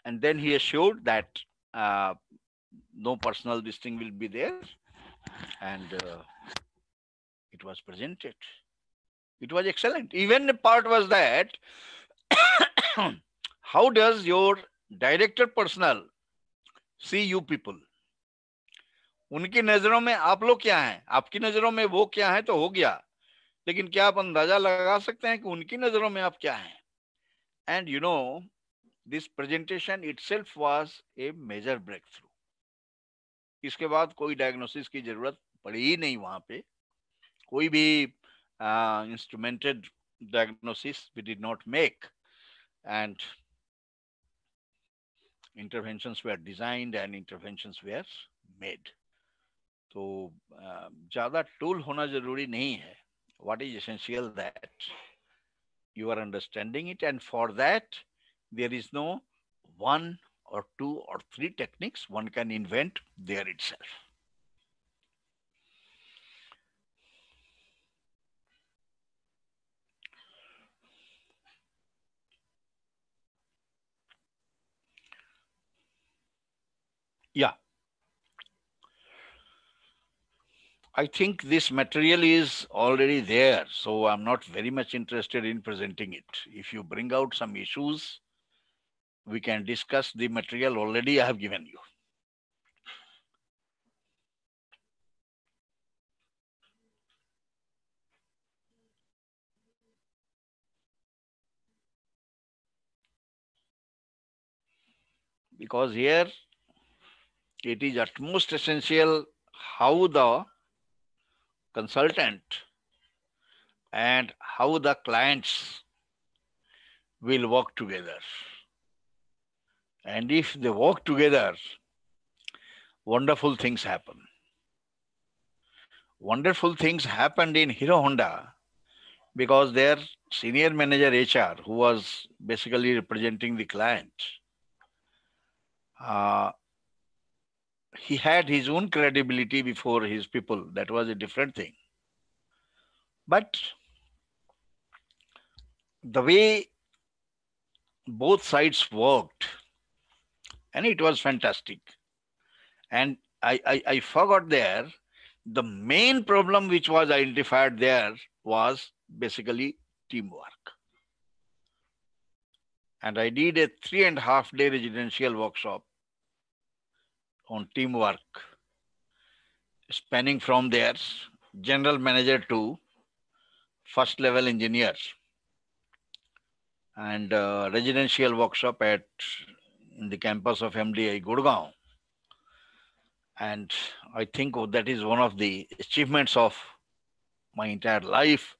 And then he assured that uh, no personal listing will be there. And uh, it was presented. It was excellent. Even the part was that how does your director personal see you people उनकी नजरों में आप लोग क्या हैं आपकी नजरों में वो क्या है तो हो गया लेकिन क्या आप अंदाजा लगा सकते हैं कि उनकी नजरों में आप क्या हैं and you know this presentation itself was a major breakthrough इसके बाद कोई डायग्नोसिस की जरूरत पड़ी ही नहीं वहां पे कोई भी uh, instrumented diagnosis we did not make and interventions were designed and interventions were made So, uh, ज़्यादा tool होना ज़रूरी नहीं है what is essential that you are understanding it and for that there is no one or two or three techniques one can invent there itself I think this material is already there, so I'm not very much interested in presenting it. If you bring out some issues, we can discuss the material already I have given you. Because here it is utmost essential how the consultant and how the clients will work together. And if they work together, wonderful things happen. Wonderful things happened in Hero Honda because their senior manager HR, who was basically representing the client, uh, he had his own credibility before his people. That was a different thing. But the way both sides worked, and it was fantastic. And I, I, I forgot there, the main problem which was identified there was basically teamwork. And I did a three and a half day residential workshop on teamwork, spanning from their general manager to first level engineers and uh, residential workshop at in the campus of MDI Gurgaon. And I think that is one of the achievements of my entire life,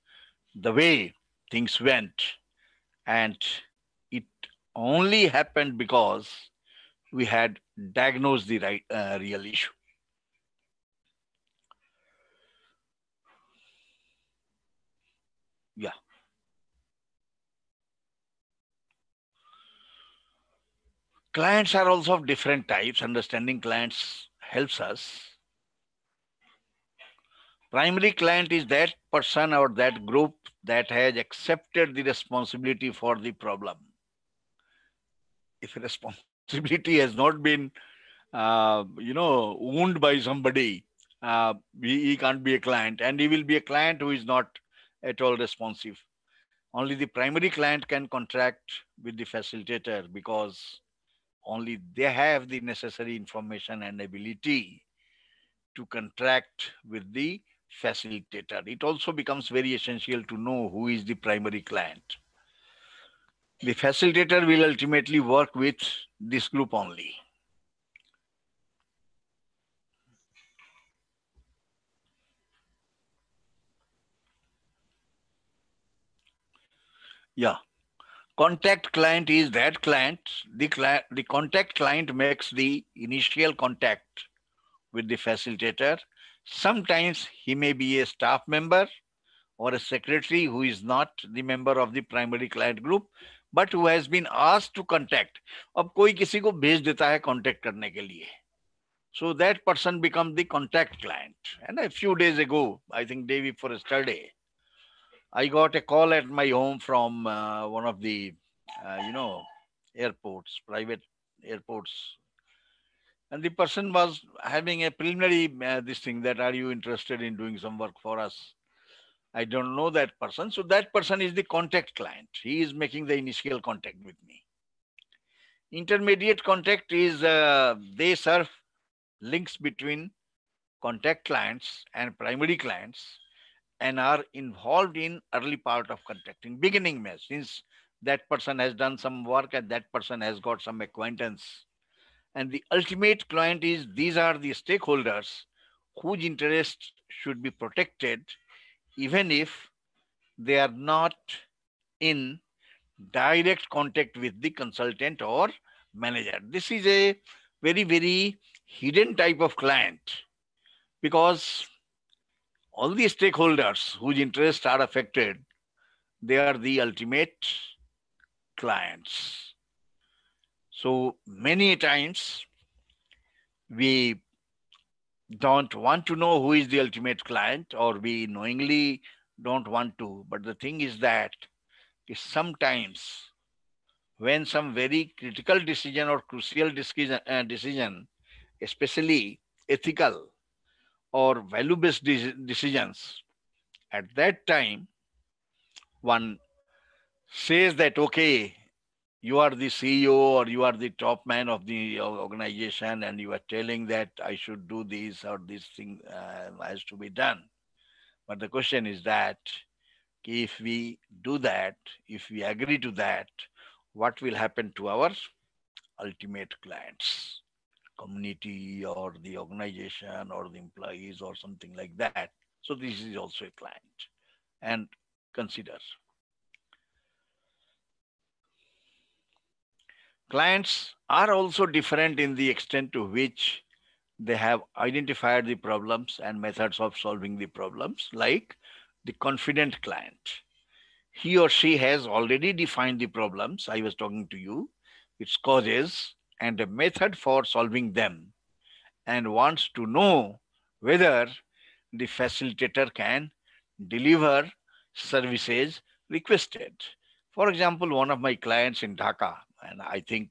the way things went. And it only happened because we had diagnosed the right, uh, real issue. Yeah. Clients are also of different types. Understanding clients helps us. Primary client is that person or that group that has accepted the responsibility for the problem. If responsible civility has not been, uh, you know, owned by somebody, uh, he, he can't be a client. And he will be a client who is not at all responsive. Only the primary client can contract with the facilitator because only they have the necessary information and ability to contract with the facilitator. It also becomes very essential to know who is the primary client the facilitator will ultimately work with this group only. Yeah. Contact client is that client. The, cli the contact client makes the initial contact with the facilitator. Sometimes he may be a staff member or a secretary who is not the member of the primary client group, but who has been asked to contact? अब कोई किसी को भेज देता है contact so that person becomes the contact client. And a few days ago, I think for a study, I got a call at my home from uh, one of the, uh, you know, airports, private airports. And the person was having a preliminary, uh, this thing that are you interested in doing some work for us? I don't know that person. So that person is the contact client. He is making the initial contact with me. Intermediate contact is uh, they serve links between contact clients and primary clients and are involved in early part of contacting, beginning mesh, since that person has done some work and that person has got some acquaintance. And the ultimate client is these are the stakeholders whose interest should be protected even if they are not in direct contact with the consultant or manager. This is a very, very hidden type of client because all the stakeholders whose interests are affected, they are the ultimate clients. So many times we don't want to know who is the ultimate client or we knowingly don't want to. But the thing is that is sometimes when some very critical decision or crucial decision, uh, decision especially ethical or value-based de decisions, at that time, one says that, okay, you are the CEO or you are the top man of the organization and you are telling that I should do this or this thing uh, has to be done. But the question is that if we do that, if we agree to that, what will happen to our ultimate clients, community or the organization or the employees or something like that? So this is also a client and consider. clients are also different in the extent to which they have identified the problems and methods of solving the problems, like the confident client. He or she has already defined the problems. I was talking to you, its causes, and a method for solving them, and wants to know whether the facilitator can deliver services requested. For example, one of my clients in Dhaka and I think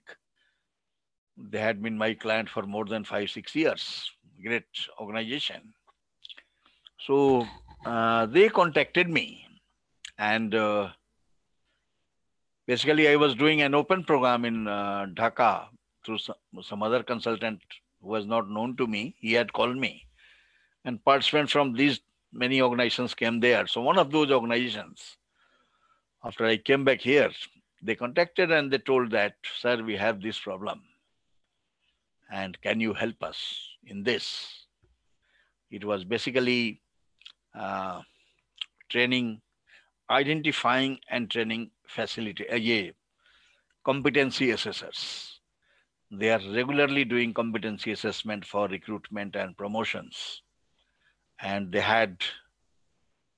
they had been my client for more than five, six years. Great organization. So uh, they contacted me, and uh, basically, I was doing an open program in uh, Dhaka through some, some other consultant who was not known to me. He had called me, and participants from these many organizations came there. So one of those organizations, after I came back here, they contacted and they told that, sir, we have this problem. And can you help us in this? It was basically uh, training, identifying and training facility, uh, yeah, competency assessors. They are regularly doing competency assessment for recruitment and promotions. And they had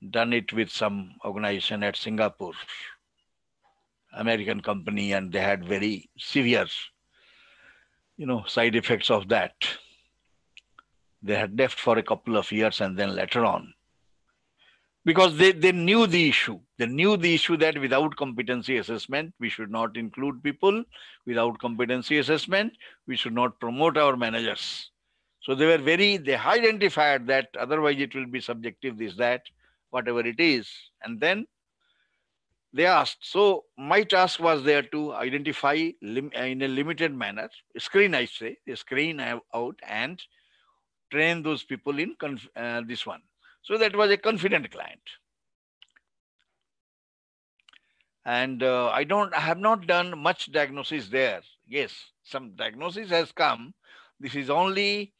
done it with some organization at Singapore American company, and they had very severe, you know, side effects of that. They had left for a couple of years, and then later on, because they, they knew the issue. They knew the issue that without competency assessment, we should not include people. Without competency assessment, we should not promote our managers. So they were very, they identified that otherwise it will be subjective, this, that, whatever it is. And then they asked. So my task was there to identify in a limited manner, screen I say, screen out and train those people in uh, this one. So that was a confident client. And uh, I don't, I have not done much diagnosis there. Yes, some diagnosis has come. This is only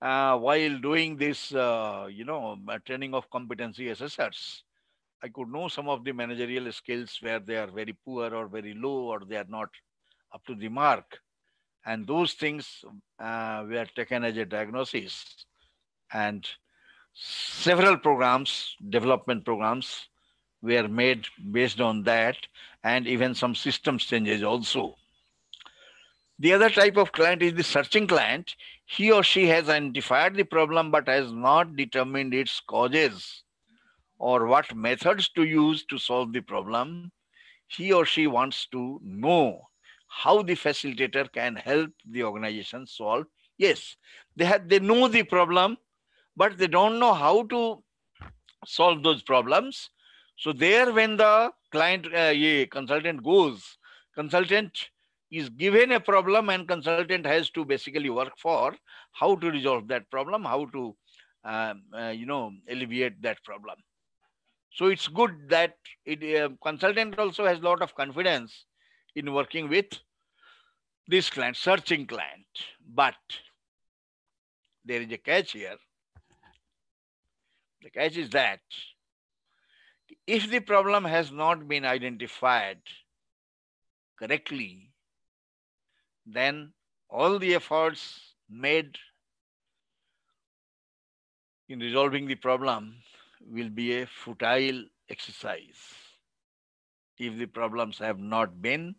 uh, while doing this, uh, you know, uh, training of competency assessors I could know some of the managerial skills where they are very poor or very low or they are not up to the mark. And those things uh, were taken as a diagnosis. And several programs, development programs, were made based on that, and even some systems changes also. The other type of client is the searching client. He or she has identified the problem but has not determined its causes or what methods to use to solve the problem, he or she wants to know how the facilitator can help the organization solve. Yes, they have they know the problem, but they don't know how to solve those problems. So there, when the client uh, yeah, consultant goes, consultant is given a problem and consultant has to basically work for how to resolve that problem, how to um, uh, you know alleviate that problem. So it's good that it, uh, consultant also has a lot of confidence in working with this client, searching client. But there is a catch here. The catch is that if the problem has not been identified correctly, then all the efforts made in resolving the problem will be a futile exercise if the problems have not been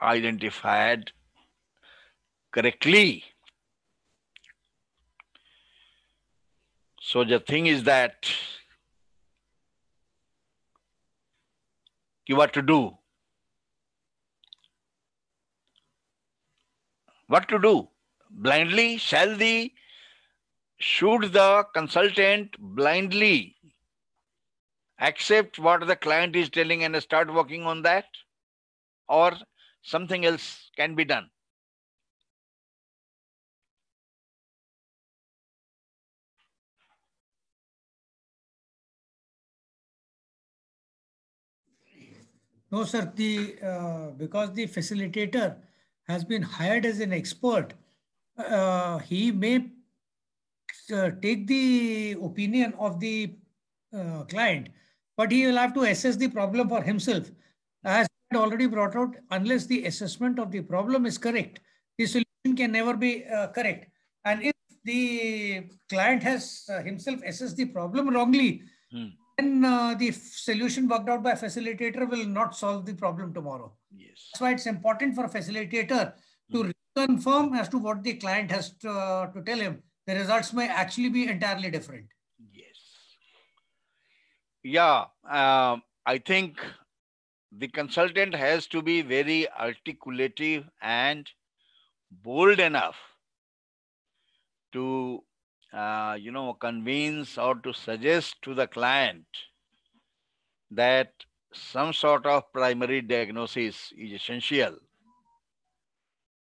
identified correctly. So the thing is that you what to do? What to do? Blindly shall the should the consultant blindly accept what the client is telling and start working on that? Or something else can be done? No, sir, the, uh, because the facilitator has been hired as an expert, uh, he may uh, take the opinion of the uh, client, but he will have to assess the problem for himself. As already brought out, unless the assessment of the problem is correct, the solution can never be uh, correct. And if the client has uh, himself assessed the problem wrongly, hmm. then uh, the solution worked out by facilitator will not solve the problem tomorrow. Yes. That's why it's important for facilitator hmm. to confirm as to what the client has to, to tell him the results may actually be entirely different. Yes. Yeah, um, I think the consultant has to be very articulative and bold enough to uh, you know convince or to suggest to the client that some sort of primary diagnosis is essential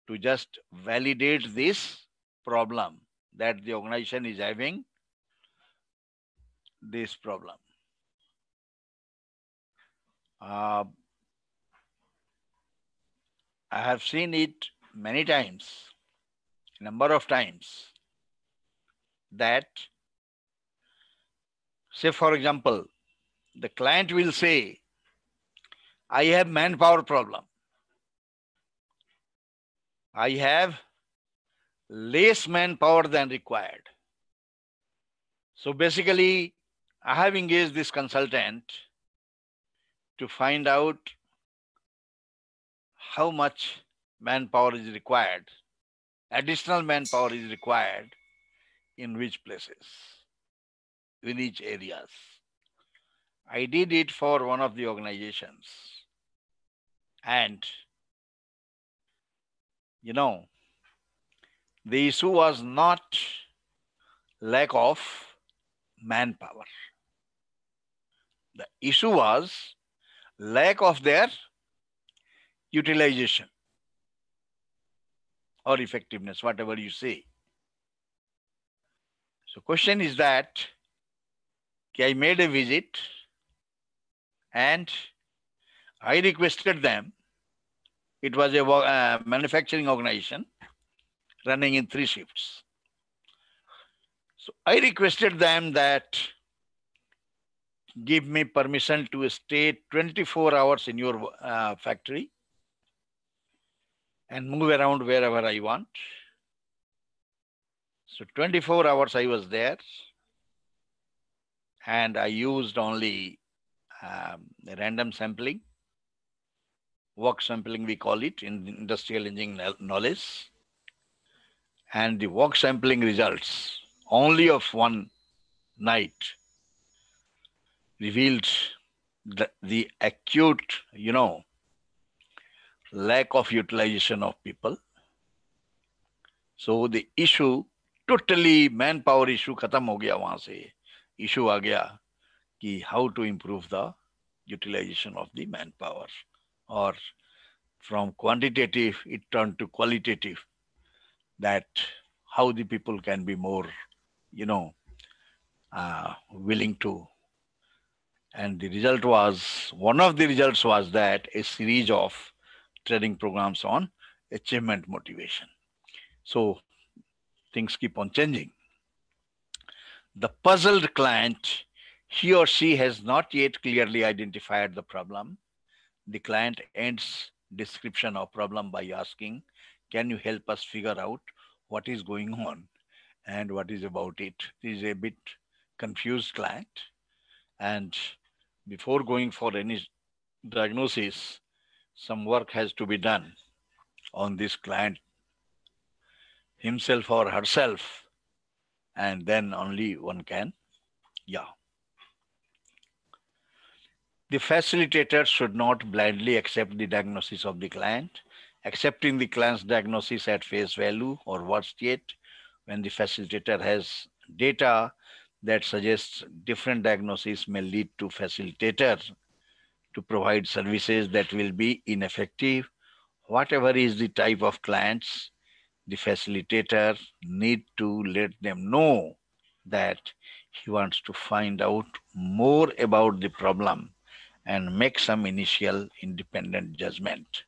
to just validate this problem that the organization is having this problem. Uh, I have seen it many times, number of times, that, say, for example, the client will say, I have manpower problem. I have less manpower than required. So basically, I have engaged this consultant to find out how much manpower is required, additional manpower is required in which places, in each areas. I did it for one of the organizations. And, you know, the issue was not lack of manpower. The issue was lack of their utilization or effectiveness, whatever you say. So question is that I made a visit and I requested them. It was a uh, manufacturing organization running in three shifts. So I requested them that give me permission to stay 24 hours in your uh, factory and move around wherever I want. So 24 hours I was there and I used only um, random sampling, work sampling we call it in industrial engineering knowledge and the walk sampling results only of one night revealed the, the acute, you know, lack of utilization of people. So the issue, totally manpower issue khatam हो गया वहां issue आ गया how to improve the utilization of the manpower or from quantitative it turned to qualitative that how the people can be more, you know, uh, willing to. And the result was one of the results was that a series of training programs on achievement motivation. So things keep on changing. The puzzled client, he or she has not yet clearly identified the problem. The client ends description of problem by asking, can you help us figure out what is going on and what is about it? This is a bit confused client. And before going for any diagnosis, some work has to be done on this client himself or herself. And then only one can. Yeah. The facilitator should not blindly accept the diagnosis of the client accepting the client's diagnosis at face value or worse yet, when the facilitator has data that suggests different diagnoses may lead to facilitator to provide services that will be ineffective. Whatever is the type of clients, the facilitator need to let them know that he wants to find out more about the problem and make some initial independent judgment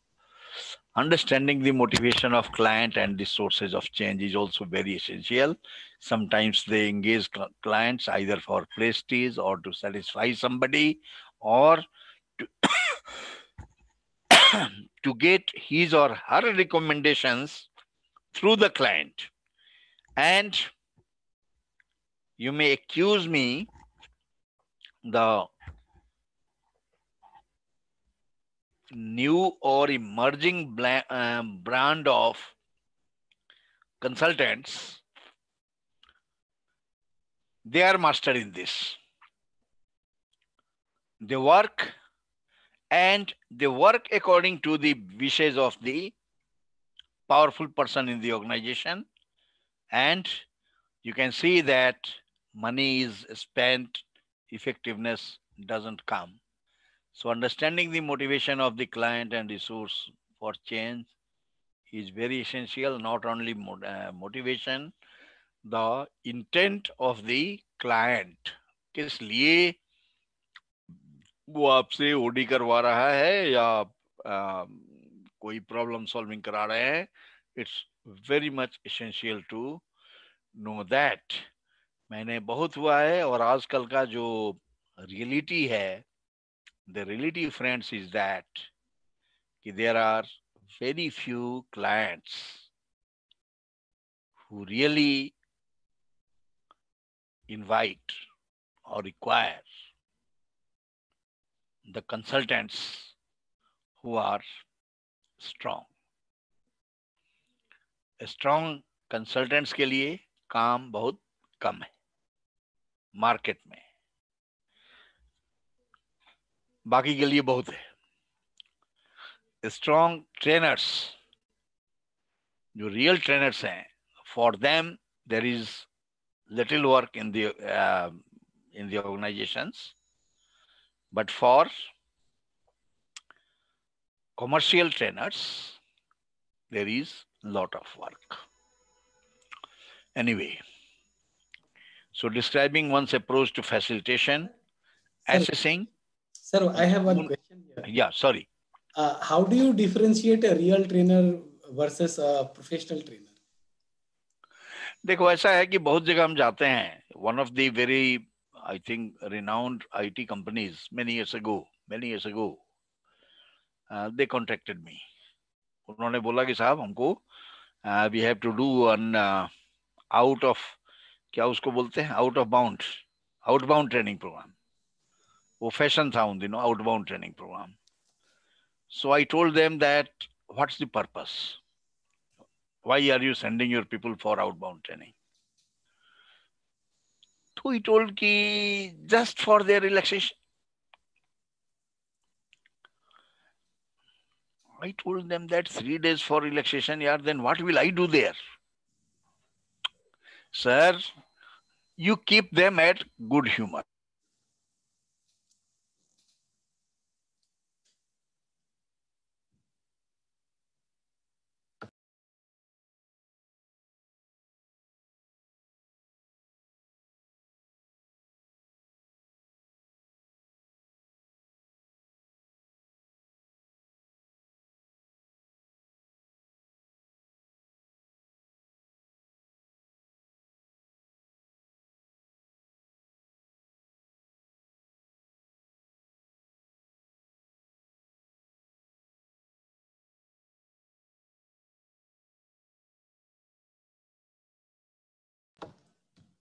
understanding the motivation of client and the sources of change is also very essential sometimes they engage cl clients either for prestige or to satisfy somebody or to, to get his or her recommendations through the client and you may accuse me the new or emerging um, brand of consultants, they are master in this. They work and they work according to the wishes of the powerful person in the organization. And you can see that money is spent, effectiveness doesn't come. So understanding the motivation of the client and resource for change is very essential, not only motivation, the intent of the client. kis liye wo आपसे OD करवा रहा है या आ, koi problem solving kara rahe हैं it's very much essential to know that maine bahut hua hai aur aajkal ka jo reality hai the relative friends is that there are very few clients who really invite or require the consultants who are strong. strong consultants के लिए काम बहुत कम है market में बाकी के लिए बहुत है स्ट्रॉन्ग ट्रेनर्स जो रियल ट्रेनर्स हैं for them there is little work in the in but for commercial trainers there is lot of work anyway so describing one's approach to facilitation assessing Sir, I have one question here. Yeah, sorry. Uh, how do you differentiate a real trainer versus a professional trainer? देखो ऐसा है कि बहुत जगह हम जाते हैं one of the very I think renowned I T companies many years ago many years ago they contacted me उन्होंने बोला कि साहब हमको we have to do an out of क्या उसको बोलते हैं out of bound outbound training program oh, Fashion Sound, you know, outbound training program. So I told them that what's the purpose? Why are you sending your people for outbound training? So he told ki just for their relaxation. I told them that three days for relaxation, yeah, then what will I do there? Sir, you keep them at good humor.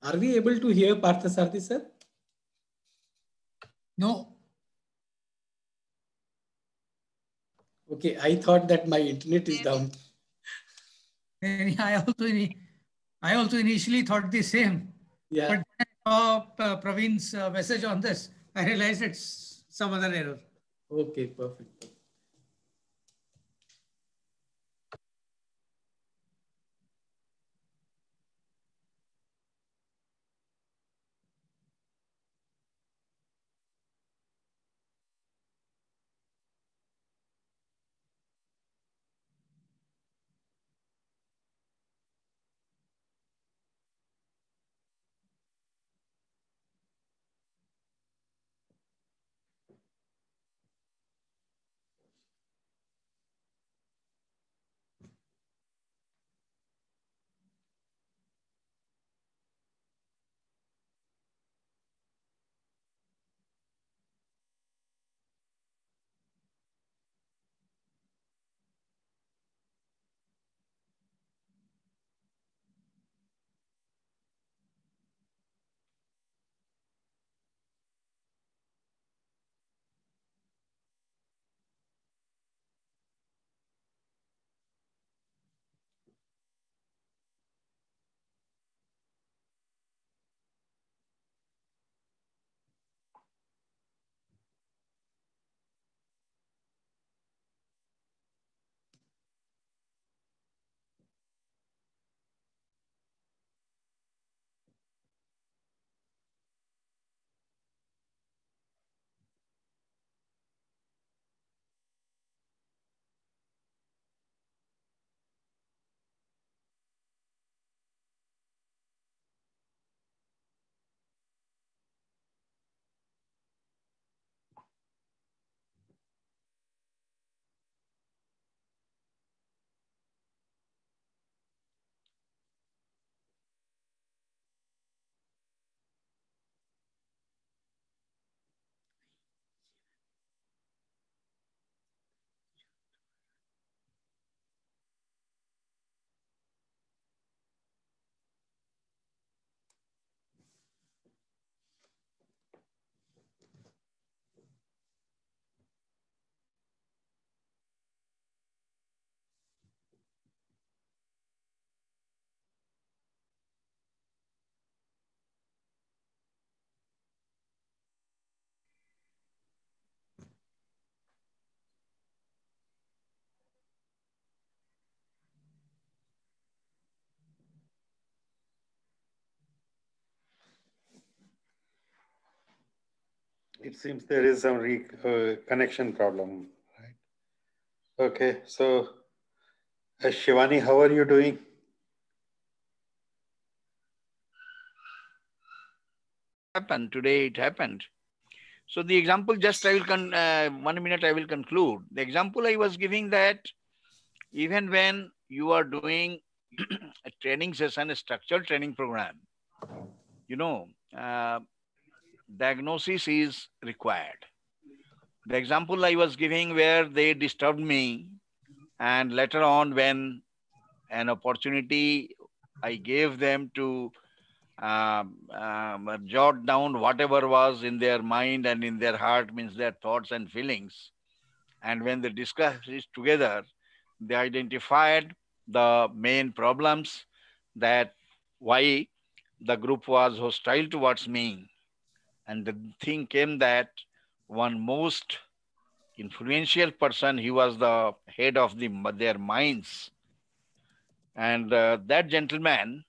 Are we able to hear Parthasarthi, sir? No. Okay, I thought that my internet is down. I also, I also initially thought the same. Yeah. But then I saw uh, Praveen's uh, message on this. I realized it's some other error. Okay, perfect. It seems there is some re uh, connection problem, right? Okay, so uh, Shivani, how are you doing? Happened today. It happened. So the example, just I will con uh, one minute. I will conclude the example I was giving that even when you are doing a training session, a structured training program, you know. Uh, diagnosis is required. The example I was giving where they disturbed me and later on when an opportunity I gave them to um, um, jot down whatever was in their mind and in their heart, means their thoughts and feelings. And when they discussed it together, they identified the main problems that why the group was hostile towards me and the thing came that one most influential person, he was the head of the their mines. And uh, that gentleman,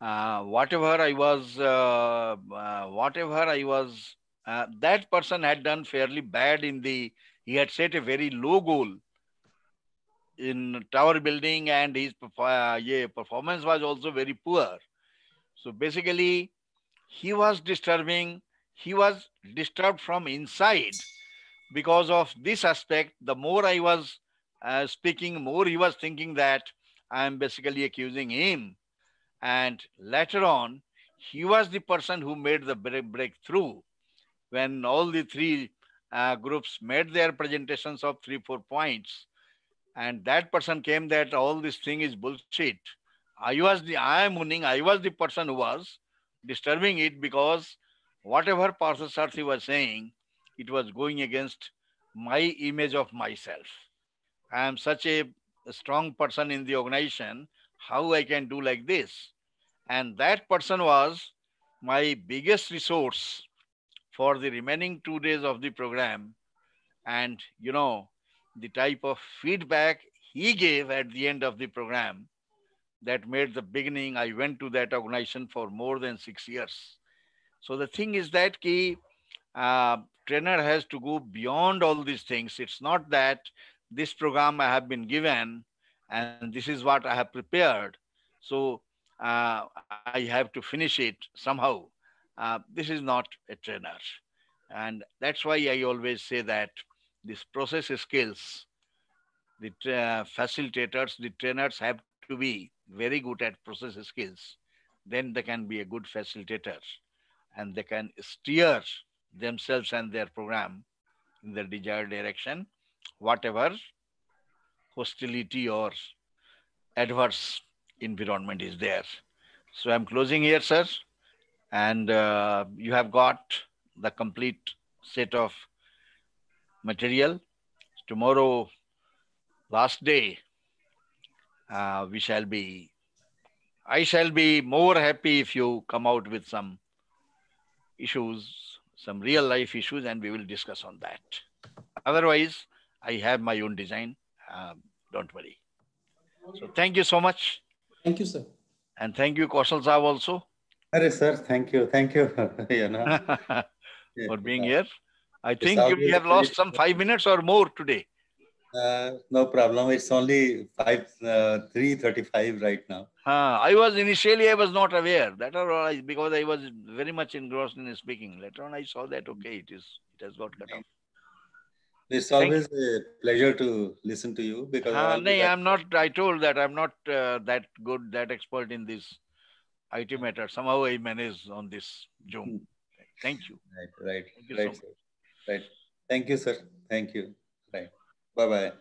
uh, whatever I was, uh, uh whatever I was, uh, that person had done fairly bad in the, he had set a very low goal in tower building and his uh, yeah, performance was also very poor. So basically, he was disturbing, he was disturbed from inside. Because of this aspect, the more I was uh, speaking, more he was thinking that I am basically accusing him. And later on, he was the person who made the break breakthrough when all the three uh, groups made their presentations of three, four points. And that person came that all this thing is bullshit. I was the, I am winning. I was the person who was disturbing it because whatever Parsa was saying, it was going against my image of myself. I am such a strong person in the organization. How I can do like this? And that person was my biggest resource for the remaining two days of the program. And, you know, the type of feedback he gave at the end of the program that made the beginning. I went to that organization for more than six years. So the thing is that key uh, trainer has to go beyond all these things. It's not that this program I have been given and this is what I have prepared. So uh, I have to finish it somehow. Uh, this is not a trainer. And that's why I always say that this process skills, the uh, facilitators, the trainers have to be very good at process skills, then they can be a good facilitator and they can steer themselves and their program in the desired direction, whatever hostility or adverse environment is there. So I'm closing here, sir. And uh, you have got the complete set of material. Tomorrow, last day uh, we shall be, I shall be more happy if you come out with some issues, some real life issues, and we will discuss on that. Otherwise, I have my own design. Um, don't worry. So thank you so much. Thank you, sir. And thank you, Kaushal Saab also. Hare sir, thank you. Thank you, you know. for being here. I think we have lost some five minutes or more today. Uh, no problem. It's only five uh, three thirty-five right now. Uh, I was initially I was not aware that I, because I was very much engrossed in speaking. Later on, I saw that okay, it is it has got cut off. It's always a pleasure to listen to you because. Uh, I'm not. I told that I'm not uh, that good, that expert in this IT matter. Somehow I managed on this Zoom. Hmm. Thank you. Right. Right. Thank you right. So right. Thank you, sir. Thank you. Bye bye.